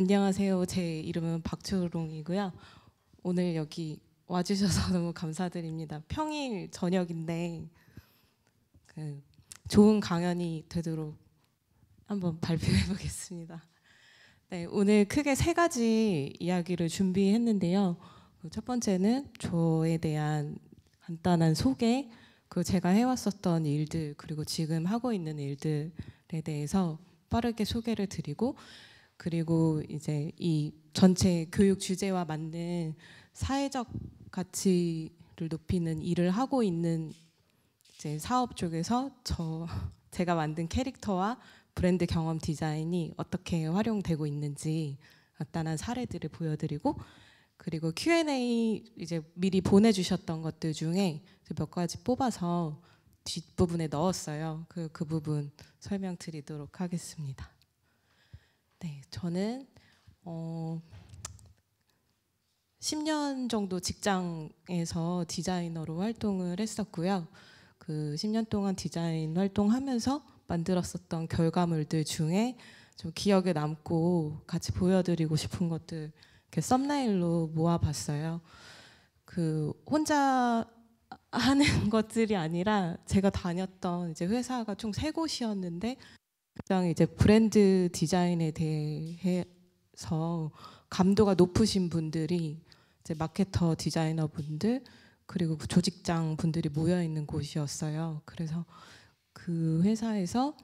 안녕하세요. 제 이름은 박초롱이고요. 오늘 여기 와주셔서 너무 감사드립니다. 평일 저녁인데 그 좋은 강연이 되도록 한번 발표해 보겠습니다. 네, 오늘 크게 세 가지 이야기를 준비했는데요. 그 첫 번째는 저에 대한 간단한 소개, 그 제가 해왔었던 일들 그리고 지금 하고 있는 일들에 대해서 빠르게 소개를 드리고 그리고 이제 이 전체 교육 주제와 맞는 사회적 가치를 높이는 일을 하고 있는 이제 사업 쪽에서 저 제가 만든 캐릭터와 브랜드 경험 디자인이 어떻게 활용되고 있는지 간단한 사례들을 보여드리고 그리고 Q&A 이제 미리 보내주셨던 것들 중에 몇 가지 뽑아서 뒷부분에 넣었어요. 그, 그 부분 설명드리도록 하겠습니다. 네, 저는 어 10년 정도 직장에서 디자이너로 활동을 했었고요. 그 10년 동안 디자인 활동하면서 만들었었던 결과물들 중에 좀 기억에 남고 같이 보여드리고 싶은 것들 이렇게 썸네일로 모아봤어요. 그 혼자 하는 것들이 아니라 제가 다녔던 이제 회사가 총 세 곳이었는데 가장 이제 브랜드 디자인에 대해서 감도가 높으신 분들이 이제 마케터 디자이너 분들 그리고 그 조직장 분들이 모여 있는 곳이었어요. 그래서 그 회사에서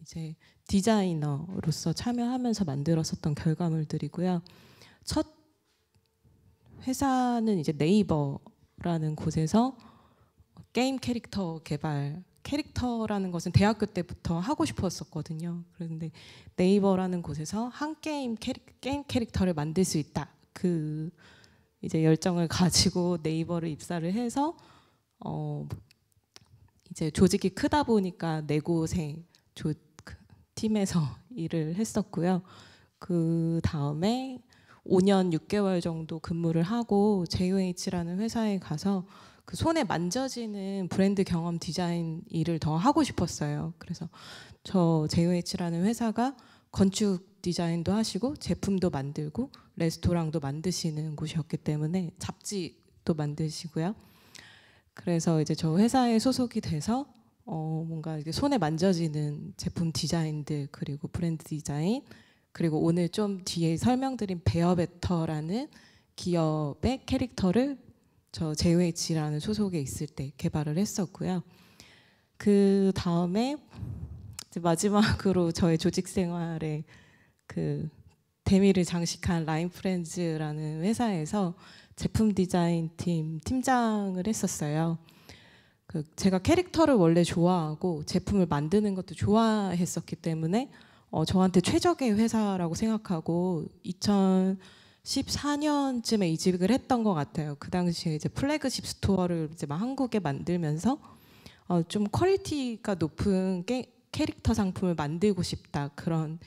이제 디자이너로서 참여하면서 만들었었던 결과물들이고요. 첫 회사는 이제 네이버라는 곳에서 게임 캐릭터 개발 캐릭터라는 것은 대학교 때부터 하고 싶었었거든요. 그런데 네이버라는 곳에서 한 게임 캐릭, 게임 캐릭터를 만들 수 있다. 그 이제 열정을 가지고 네이버를 입사를 해서 어 이제 조직이 크다 보니까 네 곳의 조, 그 팀에서 일을 했었고요. 그 다음에 5년 6개월 정도 근무를 하고 j h 라는 회사에 가서 그 손에 만져지는 브랜드 경험 디자인 일을 더 하고 싶었어요. 그래서 저 JOH라는 회사가 건축 디자인도 하시고 제품도 만들고 레스토랑도 만드시는 곳이었기 때문에 잡지도 만드시고요. 그래서 이제 저 회사에 소속이 돼서 어 뭔가 이게 손에 만져지는 제품 디자인들 그리고 브랜드 디자인 그리고 오늘 좀 뒤에 설명드린 베어베터라는 기업의 캐릭터를 저제외치라는 소속에 있을 때 개발을 했었고요. 그 다음에 마지막으로 저의 조직 생활에 그 데미를 장식한 라인 프렌즈라는 회사에서 제품 디자인 팀 팀장을 했었어요. 그 제가 캐릭터를 원래 좋아하고 제품을 만드는 것도 좋아했었기 때문에 어, 저한테 최적의 회사라고 생각하고 2000 14년쯤에 이직을 했던 것 같아요. 그 당시에 이제 플래그십 스토어를 이제 막 한국에 만들면서 어, 좀 퀄리티가 높은 게, 캐릭터 상품을 만들고 싶다 그런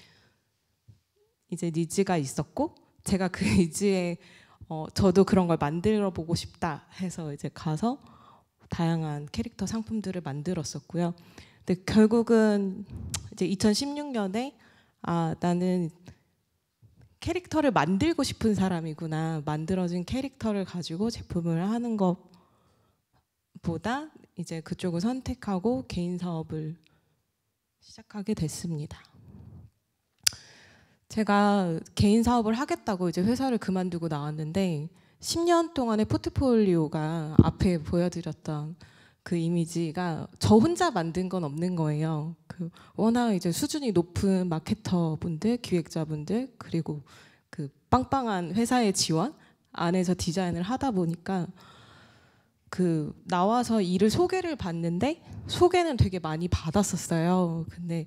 이제 니즈가 있었고 제가 그 니즈에 어, 저도 그런 걸 만들어 보고 싶다 해서 이제 가서 다양한 캐릭터 상품들을 만들었었고요. 근데 결국은 이제 2016년에 아 나는 캐릭터를 만들고 싶은 사람이구나. 만들어진 캐릭터를 가지고 제품을 하는 것보다 이제 그쪽을 선택하고 개인 사업을 시작하게 됐습니다. 제가 개인 사업을 하겠다고 이제 회사를 그만두고 나왔는데 10년 동안의 포트폴리오가 앞에 보여드렸던 그 이미지가 저 혼자 만든 건 없는 거예요. 그 워낙 이제 수준이 높은 마케터분들, 기획자분들 그리고 그 빵빵한 회사의 지원 안에서 디자인을 하다 보니까 그 나와서 일을 소개를 받는데 소개는 되게 많이 받았었어요. 근데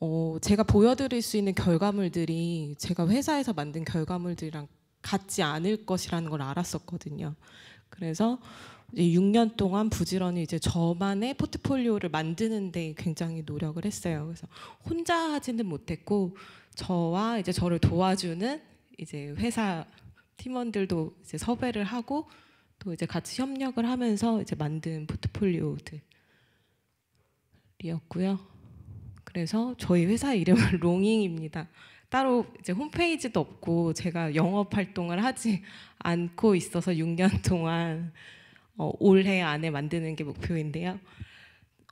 어 제가 보여드릴 수 있는 결과물들이 제가 회사에서 만든 결과물들이랑 같지 않을 것이라는 걸 알았었거든요. 그래서 6년 동안 부지런히 이제 저만의 포트폴리오를 만드는데 굉장히 노력을 했어요. 그래서 혼자 하지는 못했고 저와 이제 저를 도와주는 이제 회사 팀원들도 이제 섭외를 하고 또 이제 같이 협력을 하면서 이제 만든 포트폴리오들이었고요. 그래서 저희 회사 이름은 롱잉입니다. 따로 이제 홈페이지도 없고 제가 영업 활동을 하지 않고 있어서 6년 동안 어, 올해 안에 만드는 게 목표인데요.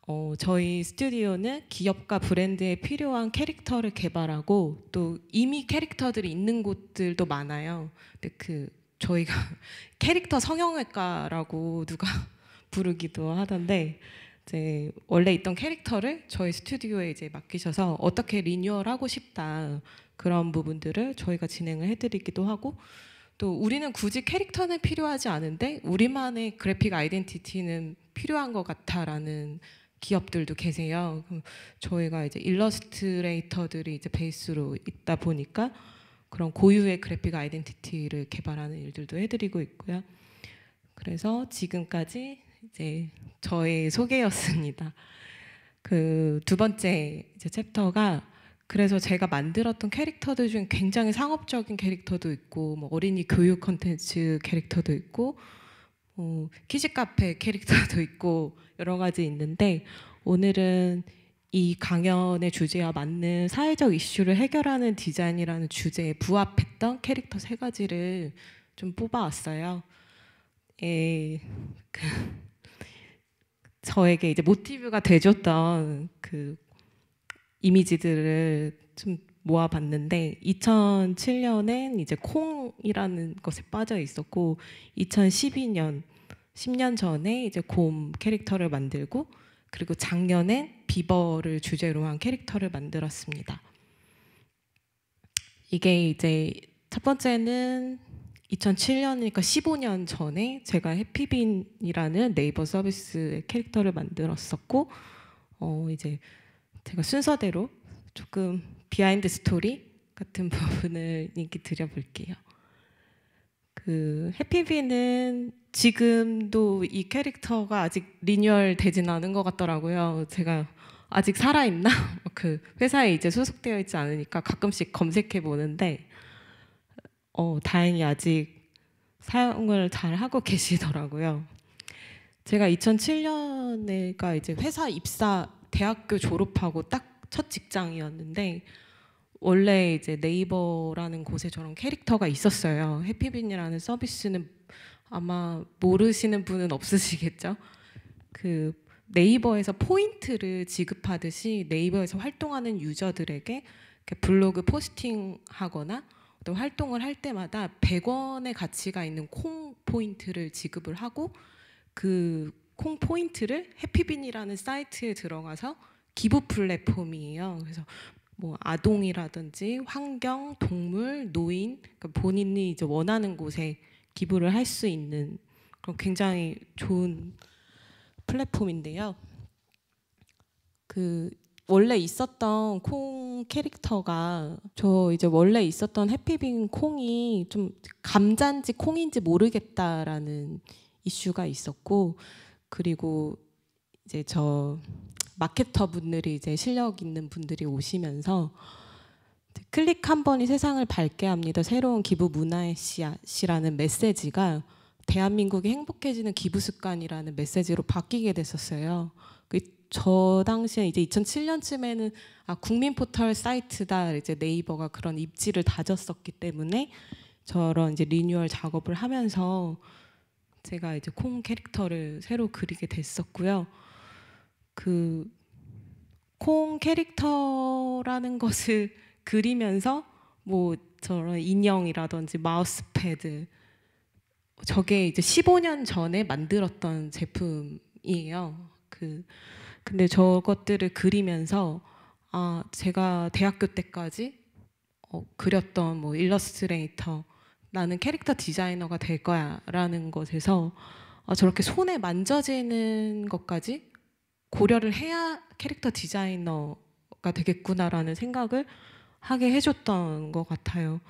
어, 저희 스튜디오는 기업과 브랜드에 필요한 캐릭터를 개발하고 또 이미 캐릭터들이 있는 곳들도 많아요. 근데 그 저희가 캐릭터 성형외과라고 누가 부르기도 하던데 이제 원래 있던 캐릭터를 저희 스튜디오에 이제 맡기셔서 어떻게 리뉴얼하고 싶다 그런 부분들을 저희가 진행을 해드리기도 하고 또 우리는 굳이 캐릭터는 필요하지 않은데 우리만의 그래픽 아이덴티티는 필요한 것같다라는 기업들도 계세요. 저희가 이제 일러스트레이터들이 이제 베이스로 있다 보니까 그런 고유의 그래픽 아이덴티티를 개발하는 일들도 해드리고 있고요. 그래서 지금까지 이제 저의 소개였습니다. 그 두 번째 이제 챕터가 그래서 제가 만들었던 캐릭터들 중에 굉장히 상업적인 캐릭터도 있고 뭐 어린이 교육 컨텐츠 캐릭터도 있고 어, 뭐 키즈카페 캐릭터도 있고 여러 가지 있는데 오늘은 이 강연의 주제와 맞는 사회적 이슈를 해결하는 디자인이라는 주제에 부합했던 캐릭터 세 가지를 좀 뽑아왔어요. 에, 예, 그, 저에게 이제 모티브가 돼줬던 그 이미지들을 좀 모아봤는데 2007년엔 이제 콩이라는 것에 빠져 있었고 2012년 10년 전에 이제 곰 캐릭터를 만들고 그리고 작년엔 비버를 주제로 한 캐릭터를 만들었습니다. 이게 이제 첫 번째는 2007년이니까 15년 전에 제가 해피빈이라는 네이버 서비스 캐릭터를 만들었었고 어 이제 제가 순서대로 조금 비하인드 스토리 같은 부분을 인기 드려볼게요. 그 해피비는 지금도 이 캐릭터가 아직 리뉴얼 되진 않은 것 같더라고요. 제가 아직 살아있나? 그 회사에 이제 소속되어 있지 않으니까 가끔씩 검색해 보는데, 어, 다행히 아직 사용을 잘 하고 계시더라고요. 제가 2007년에가 이제 회사 입사 대학교 졸업하고 딱 첫 직장이었는데 원래 이제 네이버라는 곳에 저런 캐릭터가 있었어요. 해피빈이라는 서비스는 아마 모르시는 분은 없으시겠죠. 그 네이버에서 포인트를 지급하듯이 네이버에서 활동하는 유저들에게 블로그 포스팅하거나 어 활동을 할 때마다 100원의 가치가 있는 콩 포인트를 지급을 하고 그콩 포인트를 해피빈이라는 사이트에 들어가서 기부 플랫폼이에요. 그래서 뭐 아동이라든지 환경, 동물, 노인 그러니까 본인이 이제 원하는 곳에 기부를 할 수 있는 그런 굉장히 좋은 플랫폼인데요. 그 원래 있었던 콩 캐릭터가 저 이제 원래 있었던 해피빈 콩이 좀 감자인지 콩인지 모르겠다라는 이슈가 있었고 그리고 이제 저 마케터 분들이 이제 실력 있는 분들이 오시면서 클릭 한 번이 세상을 밝게 합니다. 새로운 기부 문화의 씨라는 앗이 메시지가 대한민국이 행복해지는 기부 습관이라는 메시지로 바뀌게 됐었어요. 그 저 당시에 이제 2007년쯤에는 아, 국민 포털 사이트다 이제 네이버가 그런 입지를 다졌었기 때문에 저런 이제 리뉴얼 작업을 하면서 제가 이제 콩 캐릭터를 새로 그리게 됐었고요. 그 콩 캐릭터라는 것을 그리면서 뭐 저런 인형이라든지 마우스 패드 저게 이제 15년 전에 만들었던 제품이에요. 그 근데 저것들을 그리면서 아 제가 대학교 때까지 어, 그렸던 뭐 일러스트레이터 나는 캐릭터 디자이너가 될 거야라는 것에서 어, 저렇게 손에 만져지는 것까지 고려를 해야 캐릭터 디자이너가 되겠구나라는 생각을 하게 해줬던 것 같아요.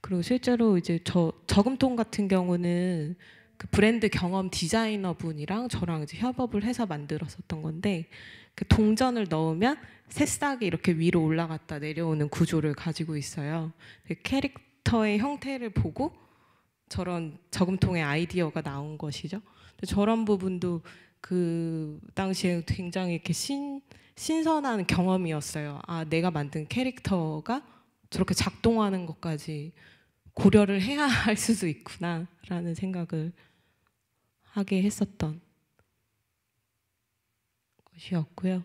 그리고 실제로 이제 저 저금통 같은 경우는 그 브랜드 경험 디자이너 분이랑 저랑 이제 협업을 해서 만들었었던 건데 그 동전을 넣으면 새싹이 이렇게 위로 올라갔다 내려오는 구조를 가지고 있어요. 그 캐릭 캐릭터의 형태를 보고 저런 저금통의 아이디어가 나온 것이죠. 저런 부분도 그 당시에 굉장히 이렇게 신, 신선한 경험이었어요. 아, 내가 만든 캐릭터가 저렇게 작동하는 것까지 고려를 해야 할 수도 있구나라는 생각을 하게 했었던 것이었고요.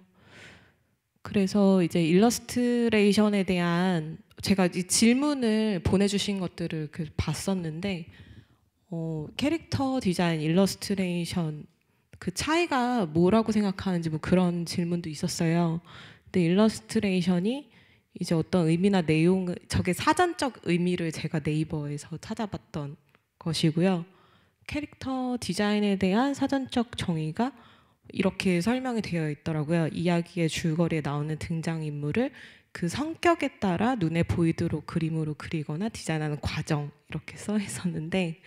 그래서 이제 일러스트레이션에 대한 제가 이 질문을 보내주신 것들을 그 봤었는데 어, 캐릭터 디자인, 일러스트레이션 그 차이가 뭐라고 생각하는지 뭐 그런 질문도 있었어요. 근데 일러스트레이션이 이제 어떤 의미나 내용, 저게 사전적 의미를 제가 네이버에서 찾아봤던 것이고요. 캐릭터 디자인에 대한 사전적 정의가 이렇게 설명이 되어 있더라고요. 이야기의 줄거리에 나오는 등장인물을 그 성격에 따라 눈에 보이도록 그림으로 그리거나 디자인하는 과정 이렇게 써 있었는데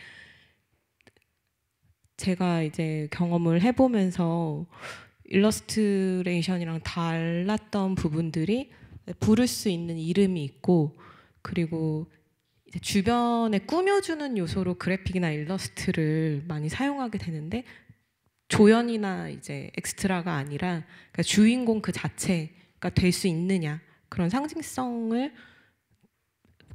제가 이제 경험을 해보면서 일러스트레이션이랑 달랐던 부분들이 부를 수 있는 이름이 있고 그리고 주변에 꾸며주는 요소로 그래픽이나 일러스트를 많이 사용하게 되는데 조연이나 이제 엑스트라가 아니라 그러니까 주인공 그 자체가 될 수 있느냐 그런 상징성을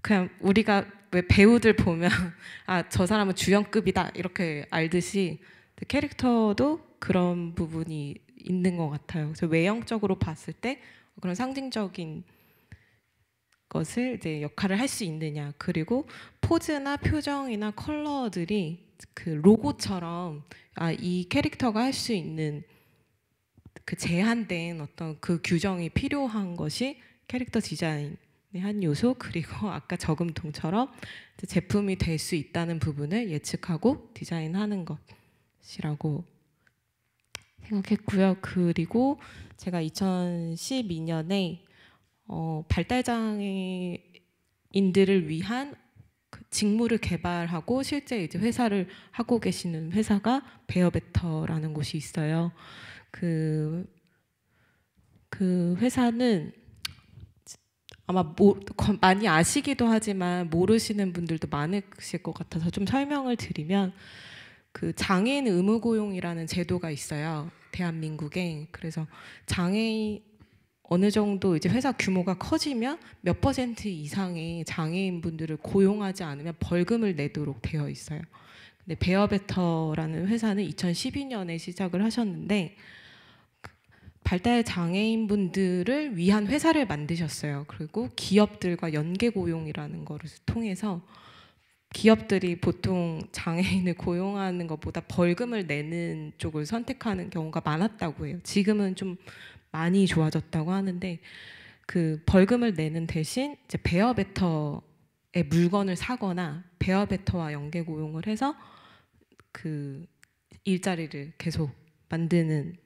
그냥 우리가 왜 배우들 보면 아 저 사람은 주연급이다 이렇게 알듯이 캐릭터도 그런 부분이 있는 것 같아요. 그래서 외형적으로 봤을 때 그런 상징적인 것을 이제 역할을 할 수 있느냐 그리고 포즈나 표정이나 컬러들이 그 로고처럼 아, 이 캐릭터가 할 수 있는 그 제한된 어떤 그 규정이 필요한 것이 캐릭터 디자인의 한 요소 그리고 아까 저금통처럼 제품이 될 수 있다는 부분을 예측하고 디자인하는 것이라고 생각했고요. 그리고 제가 2012년에 어, 발달장애인들을 위한 직무를 개발하고 실제 이제 회사를 하고 계시는 회사가 베어베터라는 곳이 있어요. 그, 그 회사는 아마 모, 많이 아시기도 하지만 모르시는 분들도 많으실 것 같아서 좀 설명을 드리면 그 장애인 의무고용이라는 제도가 있어요. 대한민국에. 그래서 장애인 어느 정도 이제 회사 규모가 커지면 몇 퍼센트 이상의 장애인분들을 고용하지 않으면 벌금을 내도록 되어 있어요. 근데 베어베터라는 회사는 2012년에 시작을 하셨는데 발달 장애인분들을 위한 회사를 만드셨어요. 그리고 기업들과 연계 고용이라는 거를 통해서 기업들이 보통 장애인을 고용하는 것보다 벌금을 내는 쪽을 선택하는 경우가 많았다고 해요. 지금은 좀 많이 좋아졌다고 하는데 그 벌금을 내는 대신 이제 베어베터의 물건을 사거나 베어베터와 연계 고용을 해서 그 일자리를 계속 만드는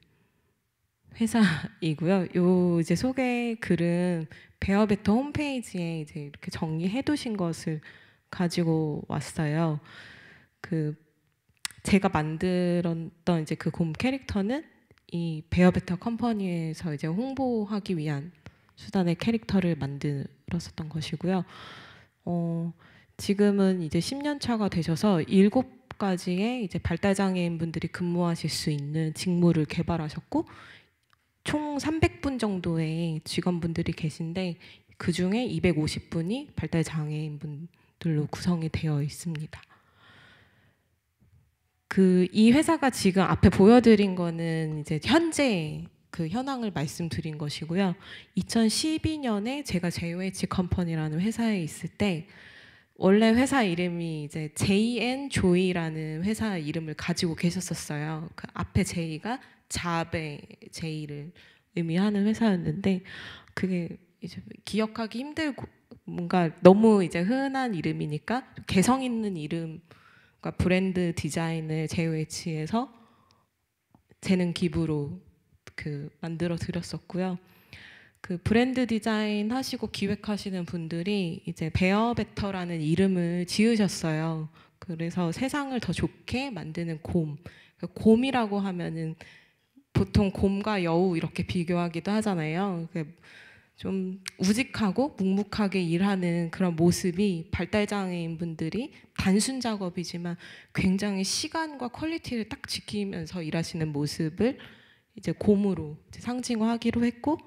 회사이고요. 요 이제 소개 글은 베어베터 홈페이지에 이제 이렇게 정리해 두신 것을 가지고 왔어요. 그 제가 만들었던 이제 그 곰 캐릭터는 이 베어베터 컴퍼니에서 이제 홍보하기 위한 수단의 캐릭터를 만들었었던 것이고요. 어, 지금은 이제 10년 차가 되셔서 7가지의 이제 발달 장애인 분들이 근무하실 수 있는 직무를 개발하셨고 총 300분 정도의 직원분들이 계신데 그 중에 250분이 발달 장애인 분들로 구성이 되어 있습니다. 그이 회사가 지금 앞에 보여드린 거는 이제 현재 그 현황을 말씀드린 것이고요. 2012년에 제가 JOH 컴퍼니라는 회사에 있을 때 원래 회사 이름이 이제 JN 조이라는 회사 이름을 가지고 계셨었어요. 그 앞에 J가 자배 J를 의미하는 회사였는데 그게 이제 기억하기 힘들고 뭔가 너무 이제 흔한 이름이니까 개성 있는 이름 그러니까 브랜드 디자인을 제외치해서 재능 기부로 그 만들어 드렸었고요. 그 브랜드 디자인 하시고 기획하시는 분들이 이제 베어베터라는 이름을 지으셨어요. 그래서 세상을 더 좋게 만드는 곰. 그 곰이라고 하면은 보통 곰과 여우 이렇게 비교하기도 하잖아요. 그좀 우직하고 묵묵하게 일하는 그런 모습이 발달장애인 분들이 단순 작업이지만 굉장히 시간과 퀄리티를 딱 지키면서 일하시는 모습을 이제 곰으로 이제 상징화하기로 했고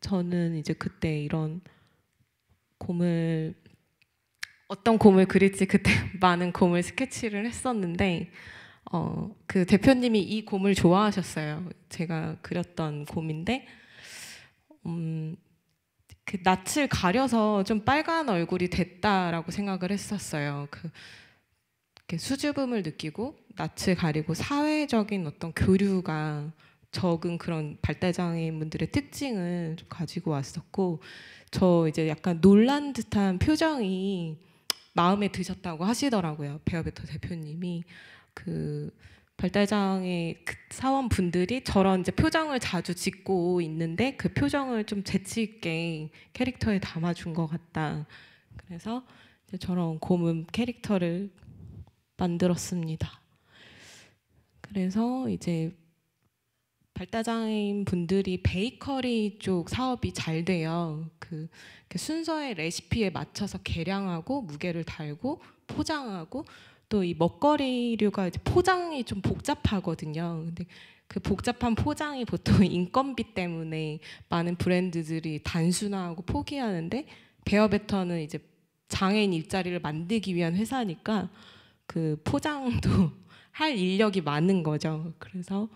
저는 이제 그때 이런 곰을 어떤 곰을 그릴지 그때 많은 곰을 스케치를 했었는데 어, 그 대표님이 이 곰을 좋아하셨어요. 제가 그렸던 곰인데 음, 그 낯을 가려서 좀 빨간 얼굴이 됐다라고 생각을 했었어요. 그 수줍음을 느끼고 낯을 가리고 사회적인 어떤 교류가 적은 그런 발달장애인 분들의 특징을 좀 가지고 왔었고 저 이제 약간 놀란 듯한 표정이 마음에 드셨다고 하시더라고요 배어베터 대표님이 그 발달장애 그 사원분들이 저런 이제 표정을 자주 짓고 있는데 그 표정을 좀 재치 있게 캐릭터에 담아준 것 같다. 그래서 저런 고문 캐릭터를 만들었습니다. 그래서 이제 발달장애인 분들이 베이커리 쪽 사업이 잘 돼요. 그, 그 순서의 레시피에 맞춰서 계량하고 무게를 달고 포장하고 또이 먹거리류가 이제 포장이 좀 복잡하거든요. 근데 그 복잡한 포장이 보통 인건비 때문에 많은 브랜드들이 단순화하고 포기하는데 베어베터는 이제 장애인 일자리를 만들기 위한 회사니까 그 포장도 할 인력이 많은 거죠. 그래서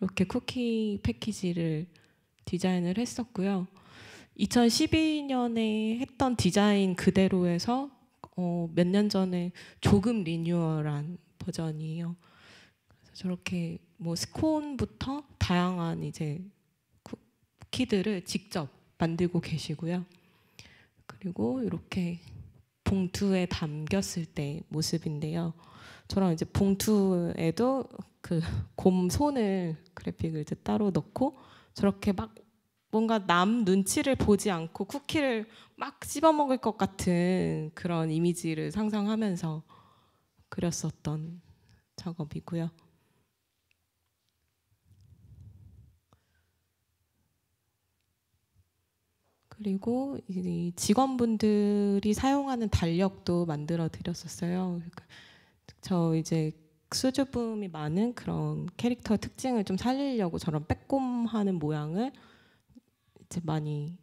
이렇게 쿠키 패키지를 디자인을 했었고요. 2012년에 했던 디자인 그대로에서 어, 몇 년 전에 조금 리뉴얼한 버전이에요. 그래서 저렇게 뭐 스콘부터 다양한 이제 쿠키들을 직접 만들고 계시고요. 그리고 이렇게 봉투에 담겼을 때 모습인데요. 저랑 이제 봉투에도 그 곰 손을 그래픽을 이제 따로 넣고 저렇게 막 뭔가 남 눈치를 보지 않고 쿠키를 막 씹어 먹을 것 같은 그런 이미지를 상상하면서 그렸었던 작업이고요. 그리고 이 직원분들이 사용하는 달력도 만들어 드렸었어요. 그러니까 저 이제 수줍음이 많은 그런 캐릭터 특징을 좀 살리려고 저런 빼꼼하는 모양을 이제 많이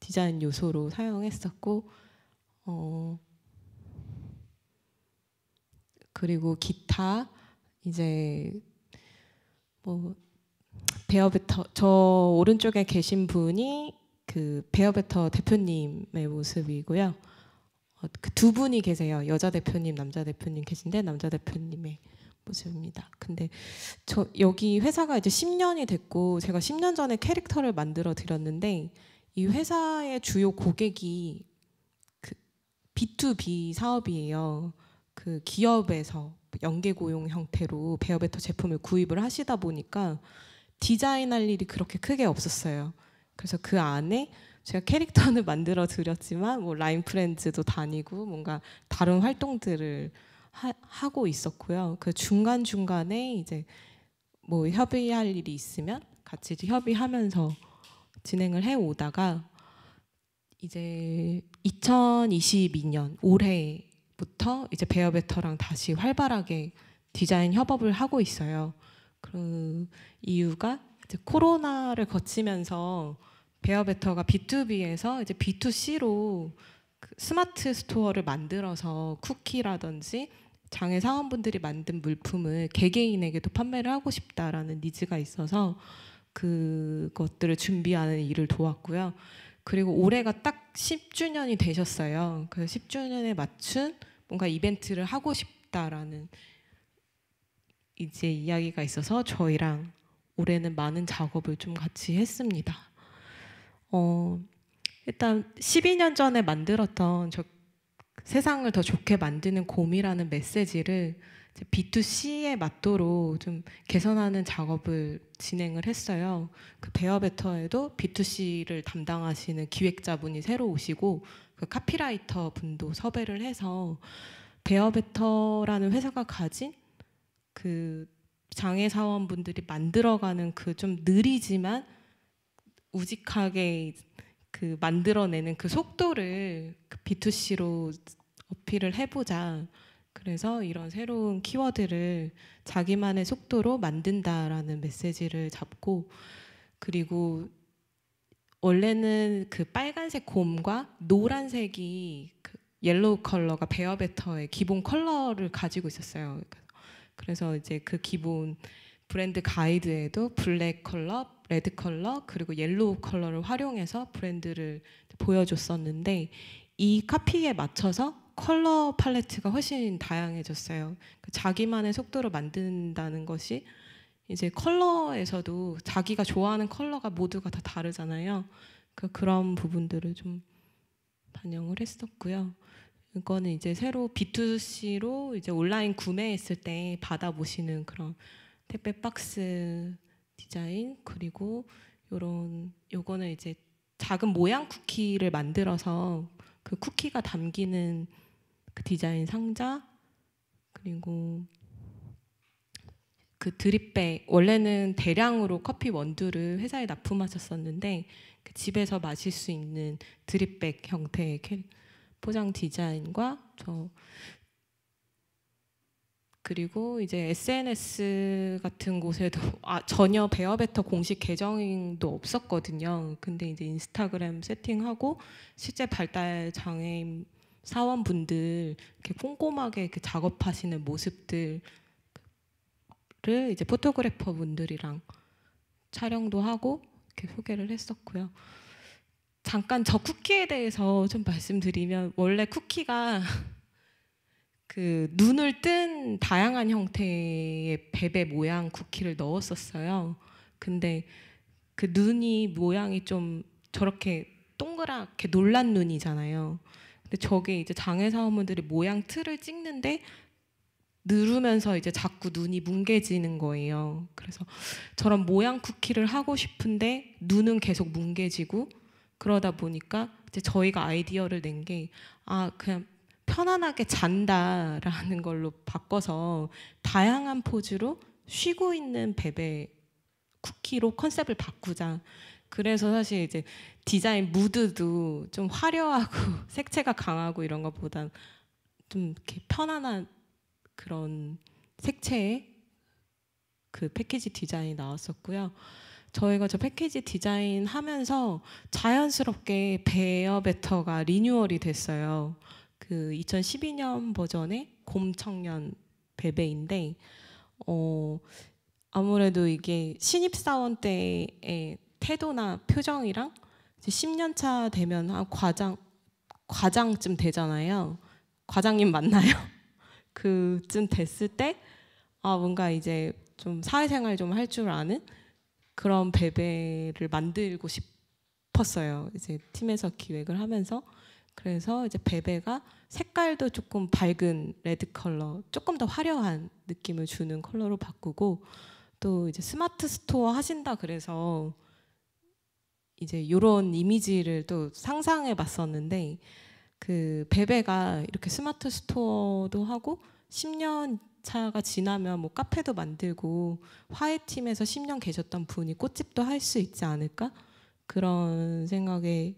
디자인 요소로 사용했었고 어 그리고 기타 이제 뭐 베어베터 저 오른쪽에 계신 분이 그 베어베터 대표님의 모습이고요. 어, 그두 분이 계세요. 여자 대표님, 남자 대표님 계신데 남자 대표님의 모습입니다. 근데 저 여기 회사가 이제 10년이 됐고 제가 10년 전에 캐릭터를 만들어 드렸는데 이 회사의 주요 고객이 그 B2B 사업이에요. 그 기업에서 연계 고용 형태로 베어베터 제품을 구입을 하시다 보니까 디자인할 일이 그렇게 크게 없었어요. 그래서 그 안에 제가 캐릭터는 만들어 드렸지만 뭐 라인 프렌즈도 다니고 뭔가 다른 활동들을 하, 고 있었고요. 그 중간 중간에 이제 뭐 협의할 일이 있으면 같이 협의하면서 진행을 해 오다가 이제 2022년 올해부터 이제 베어베터랑 다시 활발하게 디자인 협업을 하고 있어요. 그 이유가 이제 코로나를 거치면서 베어베터가 B2B에서 이제 B2C로 그 스마트 스토어를 만들어서 쿠키라든지 장애 사원분들이 만든 물품을 개개인에게도 판매를 하고 싶다라는 니즈가 있어서 그것들을 준비하는 일을 도왔고요. 그리고 올해가 딱 10주년이 되셨어요. 그래서 10주년에 맞춘 뭔가 이벤트를 하고 싶다라는 이제 이야기가 있어서 저희랑 올해는 많은 작업을 좀 같이 했습니다. 어, 일단 12년 전에 만들었던 저 세상을 더 좋게 만드는 곰이라는 메시지를 B2C에 맞도록 좀 개선하는 작업을 진행을 했어요. 그 베어베터에도 B2C를 담당하시는 기획자분이 새로 오시고 그 카피라이터 분도 섭외를 해서 베어베터라는 회사가 가진 그 장애 사원분들이 만들어가는 그 좀 느리지만 우직하게 그 만들어내는 그 속도를 그 B2C로 어필을 해보자. 그래서 이런 새로운 키워드를 자기만의 속도로 만든다라는 메시지를 잡고 그리고 원래는 그 빨간색 곰과 노란색이 그 옐로우 컬러가 베어베터의 기본 컬러를 가지고 있었어요. 그래서 이제 그 기본 브랜드 가이드에도 블랙 컬러, 레드 컬러, 그리고 옐로우 컬러를 활용해서 브랜드를 보여줬었는데 이 카피에 맞춰서 컬러 팔레트가 훨씬 다양해졌어요. 그러니까 자기만의 속도로 만든다는 것이 이제 컬러에서도 자기가 좋아하는 컬러가 모두가 다 다르잖아요. 그 그런 부분들을 좀 반영을 했었고요. 이거는 이제 새로 B2C로 이제 온라인 구매했을 때 받아보시는 그런 택배 박스 디자인 그리고 요런 요거는 이제 작은 모양 쿠키를 만들어서 그 쿠키가 담기는 그 디자인 상자 그리고 그 드립백 원래는 대량으로 커피 원두를 회사에 납품하셨었는데 그 집에서 마실 수 있는 드립백 형태의 포장 디자인과 저 그리고 이제 SNS 같은 곳에도 아, 전혀 베어베터 공식 계정도 없었거든요. 근데 이제 인스타그램 세팅하고 실제 발달 장애인 사원분들 이렇게 꼼꼼하게 이렇게 작업하시는 모습들을 이제 포토그래퍼 분들이랑 촬영도 하고 이렇게 소개를 했었고요. 잠깐 저 쿠키에 대해서 좀 말씀드리면 원래 쿠키가 그 눈을 뜬 다양한 형태의 베베 모양 쿠키를 넣었었어요. 근데 그 눈이 모양이 좀 저렇게 동그랗게 놀란 눈이잖아요. 근데 저게 이제 장애 사원분들이 모양 틀을 찍는데 누르면서 이제 자꾸 눈이 뭉개지는 거예요. 그래서 저런 모양 쿠키를 하고 싶은데 눈은 계속 뭉개지고 그러다 보니까 이제 저희가 아이디어를 낸 게 아 그냥 편안하게 잔다라는 걸로 바꿔서 다양한 포즈로 쉬고 있는 베베 쿠키로 컨셉을 바꾸자. 그래서 사실 이제 디자인 무드도 좀 화려하고 색채가 강하고 이런 것보단 좀 이렇게 편안한 그런 색채의 그 패키지 디자인이 나왔었고요. 저희가 저 패키지 디자인 하면서 자연스럽게 베어베터가 리뉴얼이 됐어요. 그 2012년 버전의 곰 청년 베베인데 어 아무래도 이게 신입 사원 때의 태도나 표정이랑 이제 10년 차 되면 한 과장 과장쯤 되잖아요. 과장님 맞나요? 그쯤 됐을 때 아, 뭔가 이제 좀 사회생활 좀 할 줄 아는 그런 베베를 만들고 싶었어요. 이제 팀에서 기획을 하면서 그래서 이제 베베가 색깔도 조금 밝은 레드 컬러, 조금 더 화려한 느낌을 주는 컬러로 바꾸고 또 이제 스마트 스토어 하신다 그래서 이제 이런 이미지를 또 상상해 봤었는데 그 베베가 이렇게 스마트 스토어도 하고 10년 차가 지나면 뭐 카페도 만들고 화해 팀에서 10년 계셨던 분이 꽃집도 할 수 있지 않을까 그런 생각에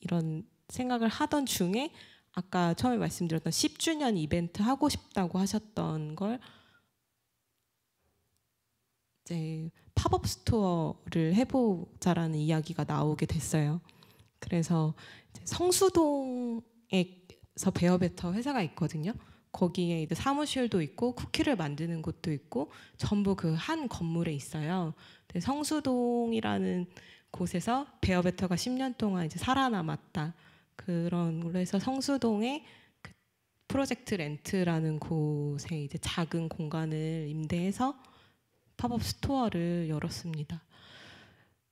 이런 생각을 하던 중에 아까 처음에 말씀드렸던 10주년 이벤트 하고 싶다고 하셨던 걸 이제 팝업 스토어를 해보자라는 이야기가 나오게 됐어요. 그래서 성수동에서 베어베터 회사가 있거든요. 거기에 이제 사무실도 있고 쿠키를 만드는 곳도 있고 전부 그 한 건물에 있어요. 성수동이라는 곳에서 베어베터가 10년 동안 이제 살아남았다. 그런 걸로 해서 성수동에 그 프로젝트 렌트라는 곳에 이제 작은 공간을 임대해서 팝업 스토어를 열었습니다.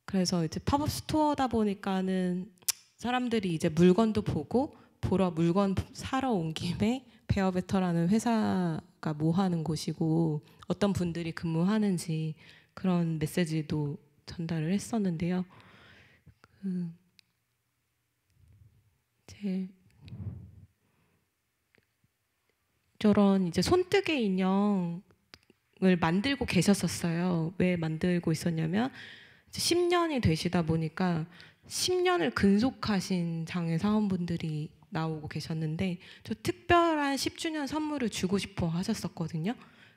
그래서 이제 팝업 스토어다 보니까는 사람들이 이제 물건도 보고 보러 물건 사러 온 김에 베어베터라는 회사가 뭐 하는 곳이고 어떤 분들이 근무하는지 그런 메시지도 전달을 했었는데요. 그제 저런 이제 손뜨개 인형을 만들고 계셨었어요. 왜 만들고 있었냐면 10년이 되시다 보니까 10년을 근속하신 장애 사원분들이 나오고 계셨는데 저 특별한 10주년 선물을 주고 싶어 하셨었거든요.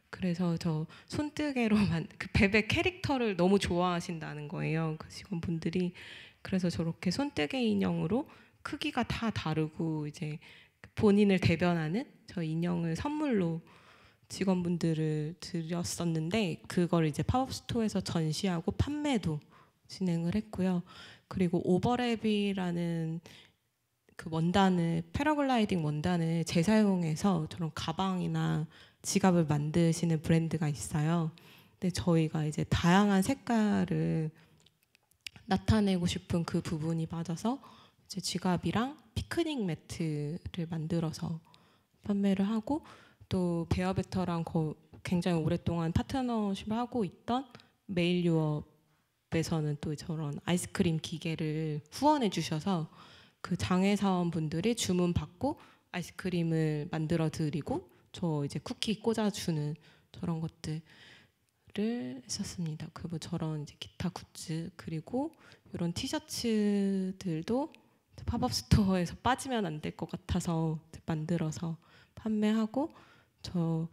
그래서 저 손뜨개로 만그 베베 캐릭터를 너무 좋아하신다는 거예요. 그 직원분들이 그래서 저렇게 손뜨개 인형으로 크기가 다 다르고 이제 본인을 대변하는 저 인형을 선물로 직원분들을 드렸었는데 그걸 이제 팝업 스토어에서 전시하고 판매도 진행을 했고요. 그리고 오버랩이라는 그 원단을 패러글라이딩 원단을 재사용해서 저런 가방이나 지갑을 만드시는 브랜드가 있어요. 근데 저희가 이제 다양한 색깔을 나타내고 싶은 그 부분이 맞아서 이제 지갑이랑 피크닉 매트를 만들어서 판매를 하고 또 베어베터랑 굉장히 오랫동안 파트너십을 하고 있던 메일 유업에서는 또 저런 아이스크림 기계를 후원해 주셔서 그 장애 사원분들이 주문 받고 아이스크림을 만들어 드리고 저 이제 쿠키 꽂아 주는 저런 것들을 했었습니다. 그리고 저런 이제 기타 굿즈 그리고 이런 티셔츠들도 팝업 스토어에서 빠지면 안 될 것 같아서 만들어서 판매하고 저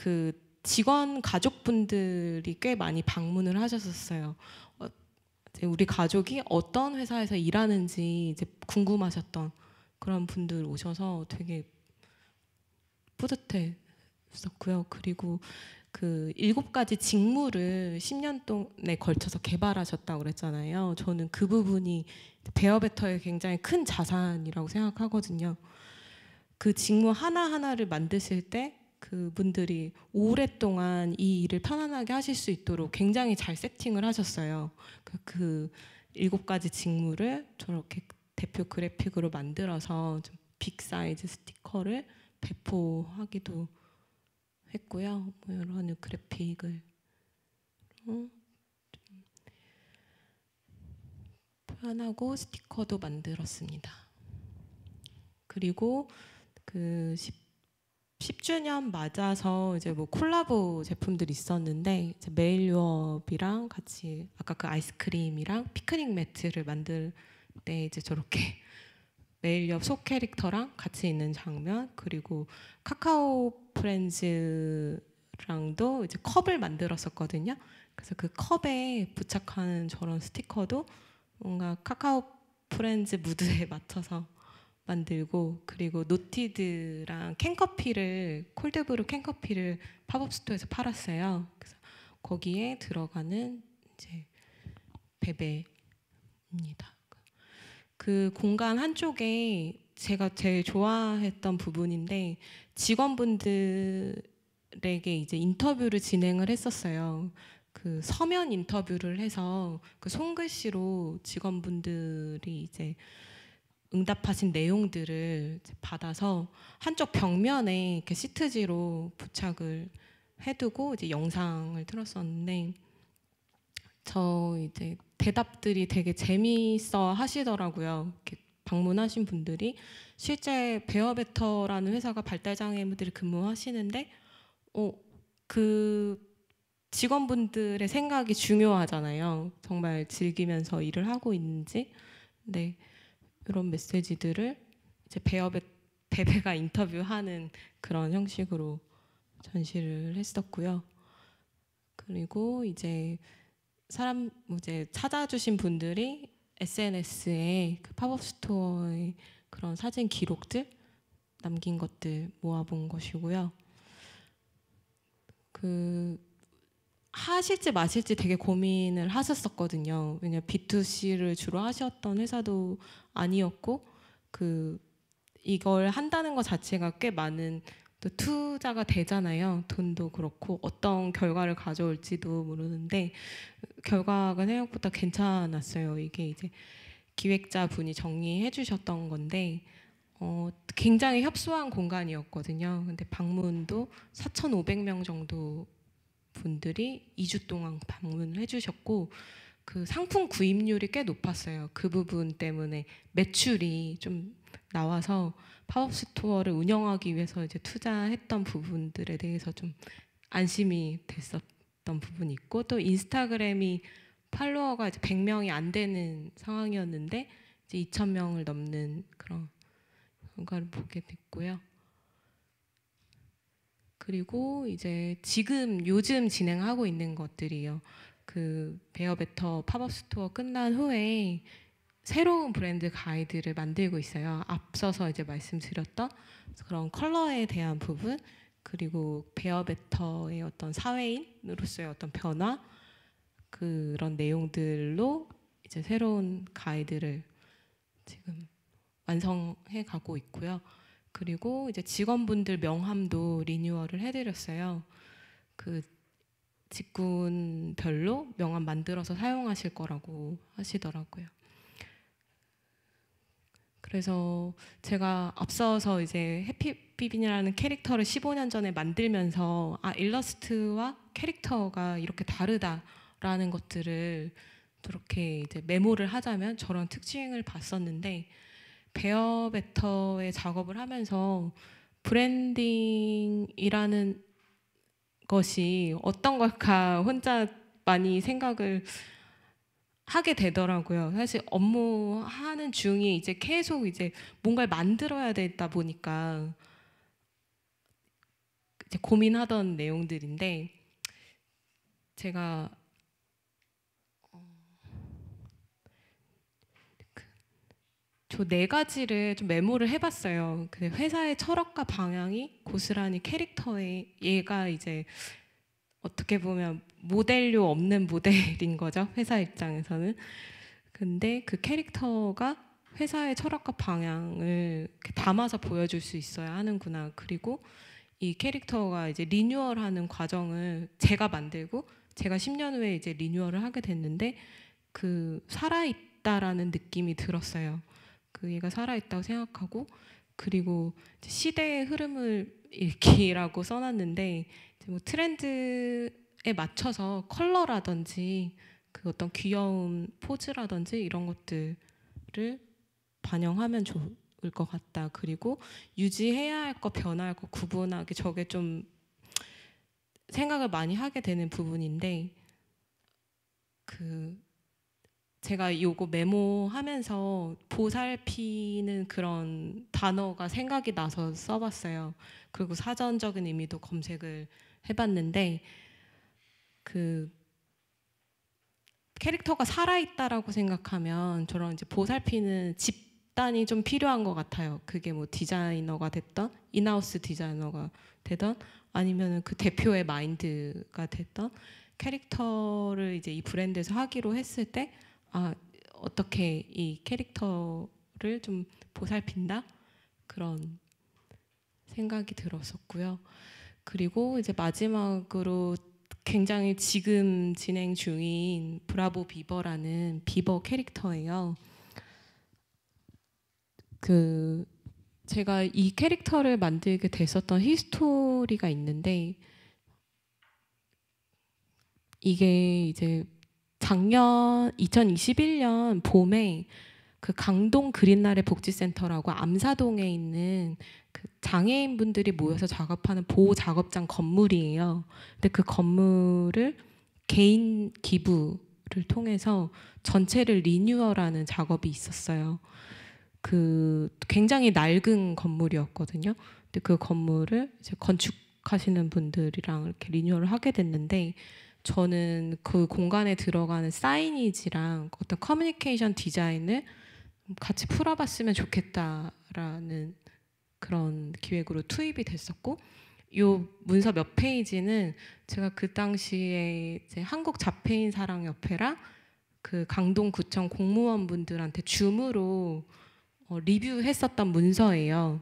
그 직원 가족분들이 꽤 많이 방문을 하셨었어요. 어, 우리 가족이 어떤 회사에서 일하는지 이제 궁금하셨던 그런 분들 오셔서 되게 뿌듯했었고요. 그리고 그 일곱 가지 직무를 10년 동안에 걸쳐서 개발하셨다고 그랬잖아요. 저는 그 부분이 대어베터의 굉장히 큰 자산이라고 생각하거든요. 그 직무 하나하나를 만드실 때 그분들이 오랫동안 이 일을 편안하게 하실 수 있도록 굉장히 잘 세팅을 하셨어요. 그, 그 일곱 가지 직무를 저렇게 대표 그래픽으로 만들어서 빅 사이즈 스티커를 배포하기도 했고요. 뭐 이런 그래픽을 음. 편하고 스티커도 만들었습니다. 그리고 그 10, 주년 맞아서 이제 뭐 콜라보 제품들 있었는데 매일 유업이랑 같이 아까 그 아이스크림이랑 피크닉 매트를 만들 때 이제 저렇게 매일 유업 속 캐릭터랑 같이 있는 장면 그리고 카카오 프렌즈랑도 이제 컵을 만들었었거든요. 그래서 그 컵에 부착하는 저런 스티커도 뭔가 카카오 프렌즈 무드에 맞춰서 만들고 그리고 노티드랑 캔커피를 콜드브루 캔커피를 팝업 스토어에서 팔았어요. 그래서 거기에 들어가는 이제 베베입니다. 그 공간 한쪽에 제가 제일 좋아했던 부분인데 직원분들에게 이제 인터뷰를 진행을 했었어요. 그 서면 인터뷰를 해서 그 손글씨로 직원분들이 이제 응답하신 내용들을 받아서 한쪽 벽면에 이렇게 시트지로 부착을 해두고 이제 영상을 틀었었는데 저 이제 대답들이 되게 재미있어 하시더라고요. 이렇게 방문하신 분들이 실제 베어베터라는 회사가 발달장애인들이 근무하시는데 어, 그 직원분들의 생각이 중요하잖아요. 정말 즐기면서 일을 하고 있는지. 네. 이런 메시지들을 이제 배업의 베베가 인터뷰하는 그런 형식으로 전시를 했었고요. 그리고 이제 사람 이제 찾아주신 분들이 SNS에 그 팝업 스토어의 그런 사진 기록들 남긴 것들 모아본 것이고요. 그 하실지 마실지 되게 고민을 하셨었거든요. 왜냐 B2C를 주로 하셨던 회사도 아니었고 그 이걸 한다는 것 자체가 꽤 많은 또 투자가 되잖아요. 돈도 그렇고 어떤 결과를 가져올지도 모르는데 결과가 생각보다 괜찮았어요. 이게 이제 기획자분이 정리해 주셨던 건데 어, 굉장히 협소한 공간이었거든요. 근데 방문도 4,500명 정도 분들이 2주 동안 방문을 해주셨고 그 상품 구입률이 꽤 높았어요. 그 부분 때문에 매출이 좀 나와서 팝업 스토어를 운영하기 위해서 이제 투자했던 부분들에 대해서 좀 안심이 됐었던 부분이 있고 또 인스타그램이 팔로워가 이제 100명이 안 되는 상황이었는데 이제 2,000명을 넘는 그런 뭔가를 보게 됐고요. 그리고 이제 지금 요즘 진행하고 있는 것들이요. 그 베어베터 팝업 스토어 끝난 후에 새로운 브랜드 가이드를 만들고 있어요. 앞서서 이제 말씀드렸던 그런 컬러에 대한 부분 그리고 베어베터의 어떤 사회인으로서의 어떤 변화 그런 내용들로 이제 새로운 가이드를 지금 완성해 가고 있고요. 그리고 이제 직원분들 명함도 리뉴얼을 해드렸어요. 그 직군별로 명함 만들어서 사용하실 거라고 하시더라고요. 그래서 제가 앞서서 이제 해피비빈이라는 캐릭터를 15년 전에 만들면서 아 일러스트와 캐릭터가 이렇게 다르다라는 것들을 저렇게 이제 메모를 하자면 저런 특징을 봤었는데 베어베터의 작업을 하면서 브랜딩이라는 것이 어떤 걸까 혼자 많이 생각을 하게 되더라고요. 사실 업무하는 중에 이제 계속 이제 뭔가를 만들어야 되다 보니까 이제 고민하던 내용들인데 제가 저네 가지를 좀 메모를 해봤어요. 근데 회사의 철학과 방향이 고스란히 캐릭터의 얘가 이제 어떻게 보면 모델료 없는 모델인 거죠. 회사 입장에서는. 근데 그 캐릭터가 회사의 철학과 방향을 담아서 보여줄 수 있어야 하는구나. 그리고 이 캐릭터가 이제 리뉴얼하는 과정을 제가 만들고 제가 10년 후에 이제 리뉴얼을 하게 됐는데 그 살아있다라는 느낌이 들었어요. 그 얘가 살아있다고 생각하고 그리고 시대의 흐름을 읽기라고 써놨는데 뭐 트렌드에 맞춰서 컬러라든지 그 어떤 귀여운 포즈라든지 이런 것들을 반영하면 좋을 것 같다. 그리고 유지해야 할 거, 변화할 거 구분하기 저게 좀 생각을 많이 하게 되는 부분인데 그 제가 요거 메모하면서 보살피는 그런 단어가 생각이 나서 써봤어요. 그리고 사전적인 의미도 검색을 해봤는데 그 캐릭터가 살아있다라고 생각하면 저런 이제 보살피는 집단이 좀 필요한 것 같아요. 그게 뭐 디자이너가 됐던 인하우스 디자이너가 되던 아니면 그 대표의 마인드가 됐던 캐릭터를 이제 이 브랜드에서 하기로 했을 때 아, 어떻게 이 캐릭터를 좀 보살핀다 그런 생각이 들었었고요. 그리고 이제 마지막으로 굉장히 지금 진행 중인 브라보 비버라는 비버 캐릭터예요. 그 제가 이 캐릭터를 만들게 됐었던 히스토리가 있는데 이게 이제 작년 2021년 봄에 그 강동 그린날의 복지센터라고 암사동에 있는 그 장애인 분들이 모여서 작업하는 보호 작업장 건물이에요. 근데 그 건물을 개인 기부를 통해서 전체를 리뉴얼하는 작업이 있었어요. 그 굉장히 낡은 건물이었거든요. 근데 그 건물을 이제 건축하시는 분들이랑 이렇게 리뉴얼을 하게 됐는데 저는 그 공간에 들어가는 사이니지랑 어떤 커뮤니케이션 디자인을 같이 풀어봤으면 좋겠다라는 그런 기획으로 투입이 됐었고 요 문서 몇 페이지는 제가 그 당시에 이제 한국 자폐인 사랑 협회랑 그 강동구청 공무원분들한테 줌으로 어, 리뷰했었던 문서예요.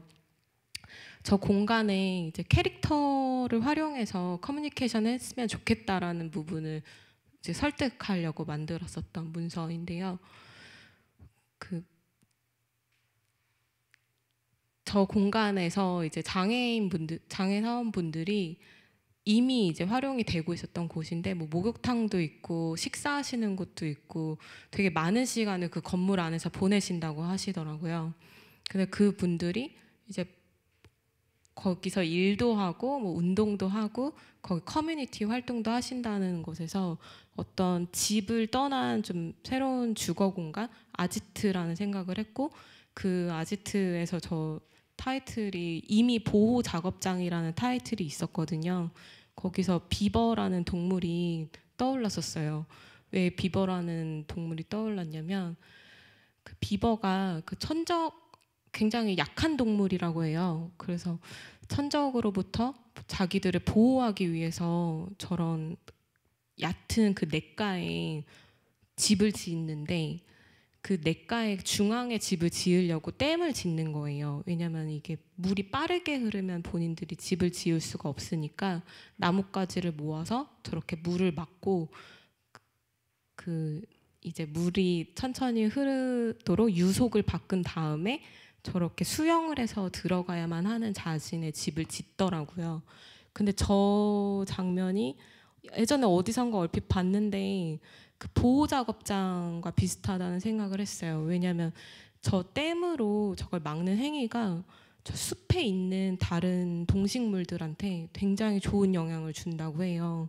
저 공간에 이제 캐릭터를 활용해서 커뮤니케이션을 했으면 좋겠다라는 부분을 이제 설득하려고 만들었었던 문서인데요. 그저 공간에서 이제 장애인 분들, 장애 사원 분들이 이미 이제 활용이 되고 있었던 곳인데 뭐 목욕탕도 있고 식사하시는 곳도 있고 되게 많은 시간을 그 건물 안에서 보내신다고 하시더라고요. 근데 그 분들이 이제 거기서 일도 하고 뭐 운동도 하고 거기 커뮤니티 활동도 하신다는 곳에서 어떤 집을 떠난 좀 새로운 주거 공간 아지트라는 생각을 했고 그 아지트에서 저 타이틀이 이미 보호 작업장이라는 타이틀이 있었거든요. 거기서 비버라는 동물이 떠올랐었어요. 왜 비버라는 동물이 떠올랐냐면 그 비버가 그 천적 굉장히 약한 동물이라고 해요. 그래서 천적으로부터 자기들을 보호하기 위해서 저런 얕은 그 냇가에 집을 짓는데 그 냇가의 중앙에 집을 지으려고 댐을 짓는 거예요. 왜냐면 이게 물이 빠르게 흐르면 본인들이 집을 지을 수가 없으니까 나뭇가지를 모아서 저렇게 물을 막고 그 이제 물이 천천히 흐르도록 유속을 바꾼 다음에 저렇게 수영을 해서 들어가야만 하는 자신의 집을 짓더라고요. 근데 저 장면이 예전에 어디선가 얼핏 봤는데 그 보호 작업장과 비슷하다는 생각을 했어요. 왜냐하면 저 댐으로 저걸 막는 행위가 저 숲에 있는 다른 동식물들한테 굉장히 좋은 영향을 준다고 해요.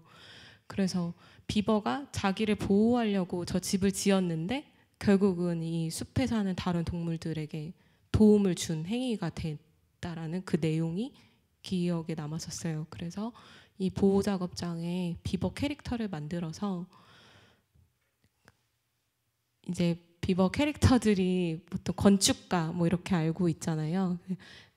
그래서 비버가 자기를 보호하려고 저 집을 지었는데 결국은 이 숲에 사는 다른 동물들에게 도움을 준 행위가 됐다라는 그 내용이 기억에 남았었어요. 그래서 이 보호 작업장에 비버 캐릭터를 만들어서 이제 비버 캐릭터들이 보통 건축가 뭐 이렇게 알고 있잖아요.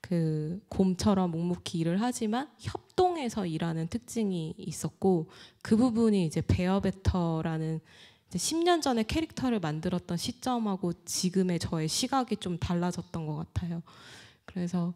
그 곰처럼 묵묵히 일을 하지만 협동해서 일하는 특징이 있었고 그 부분이 이제 베어베터라는 10년 전에 캐릭터를 만들었던 시점하고 지금의 저의 시각이 좀 달라졌던 것 같아요. 그래서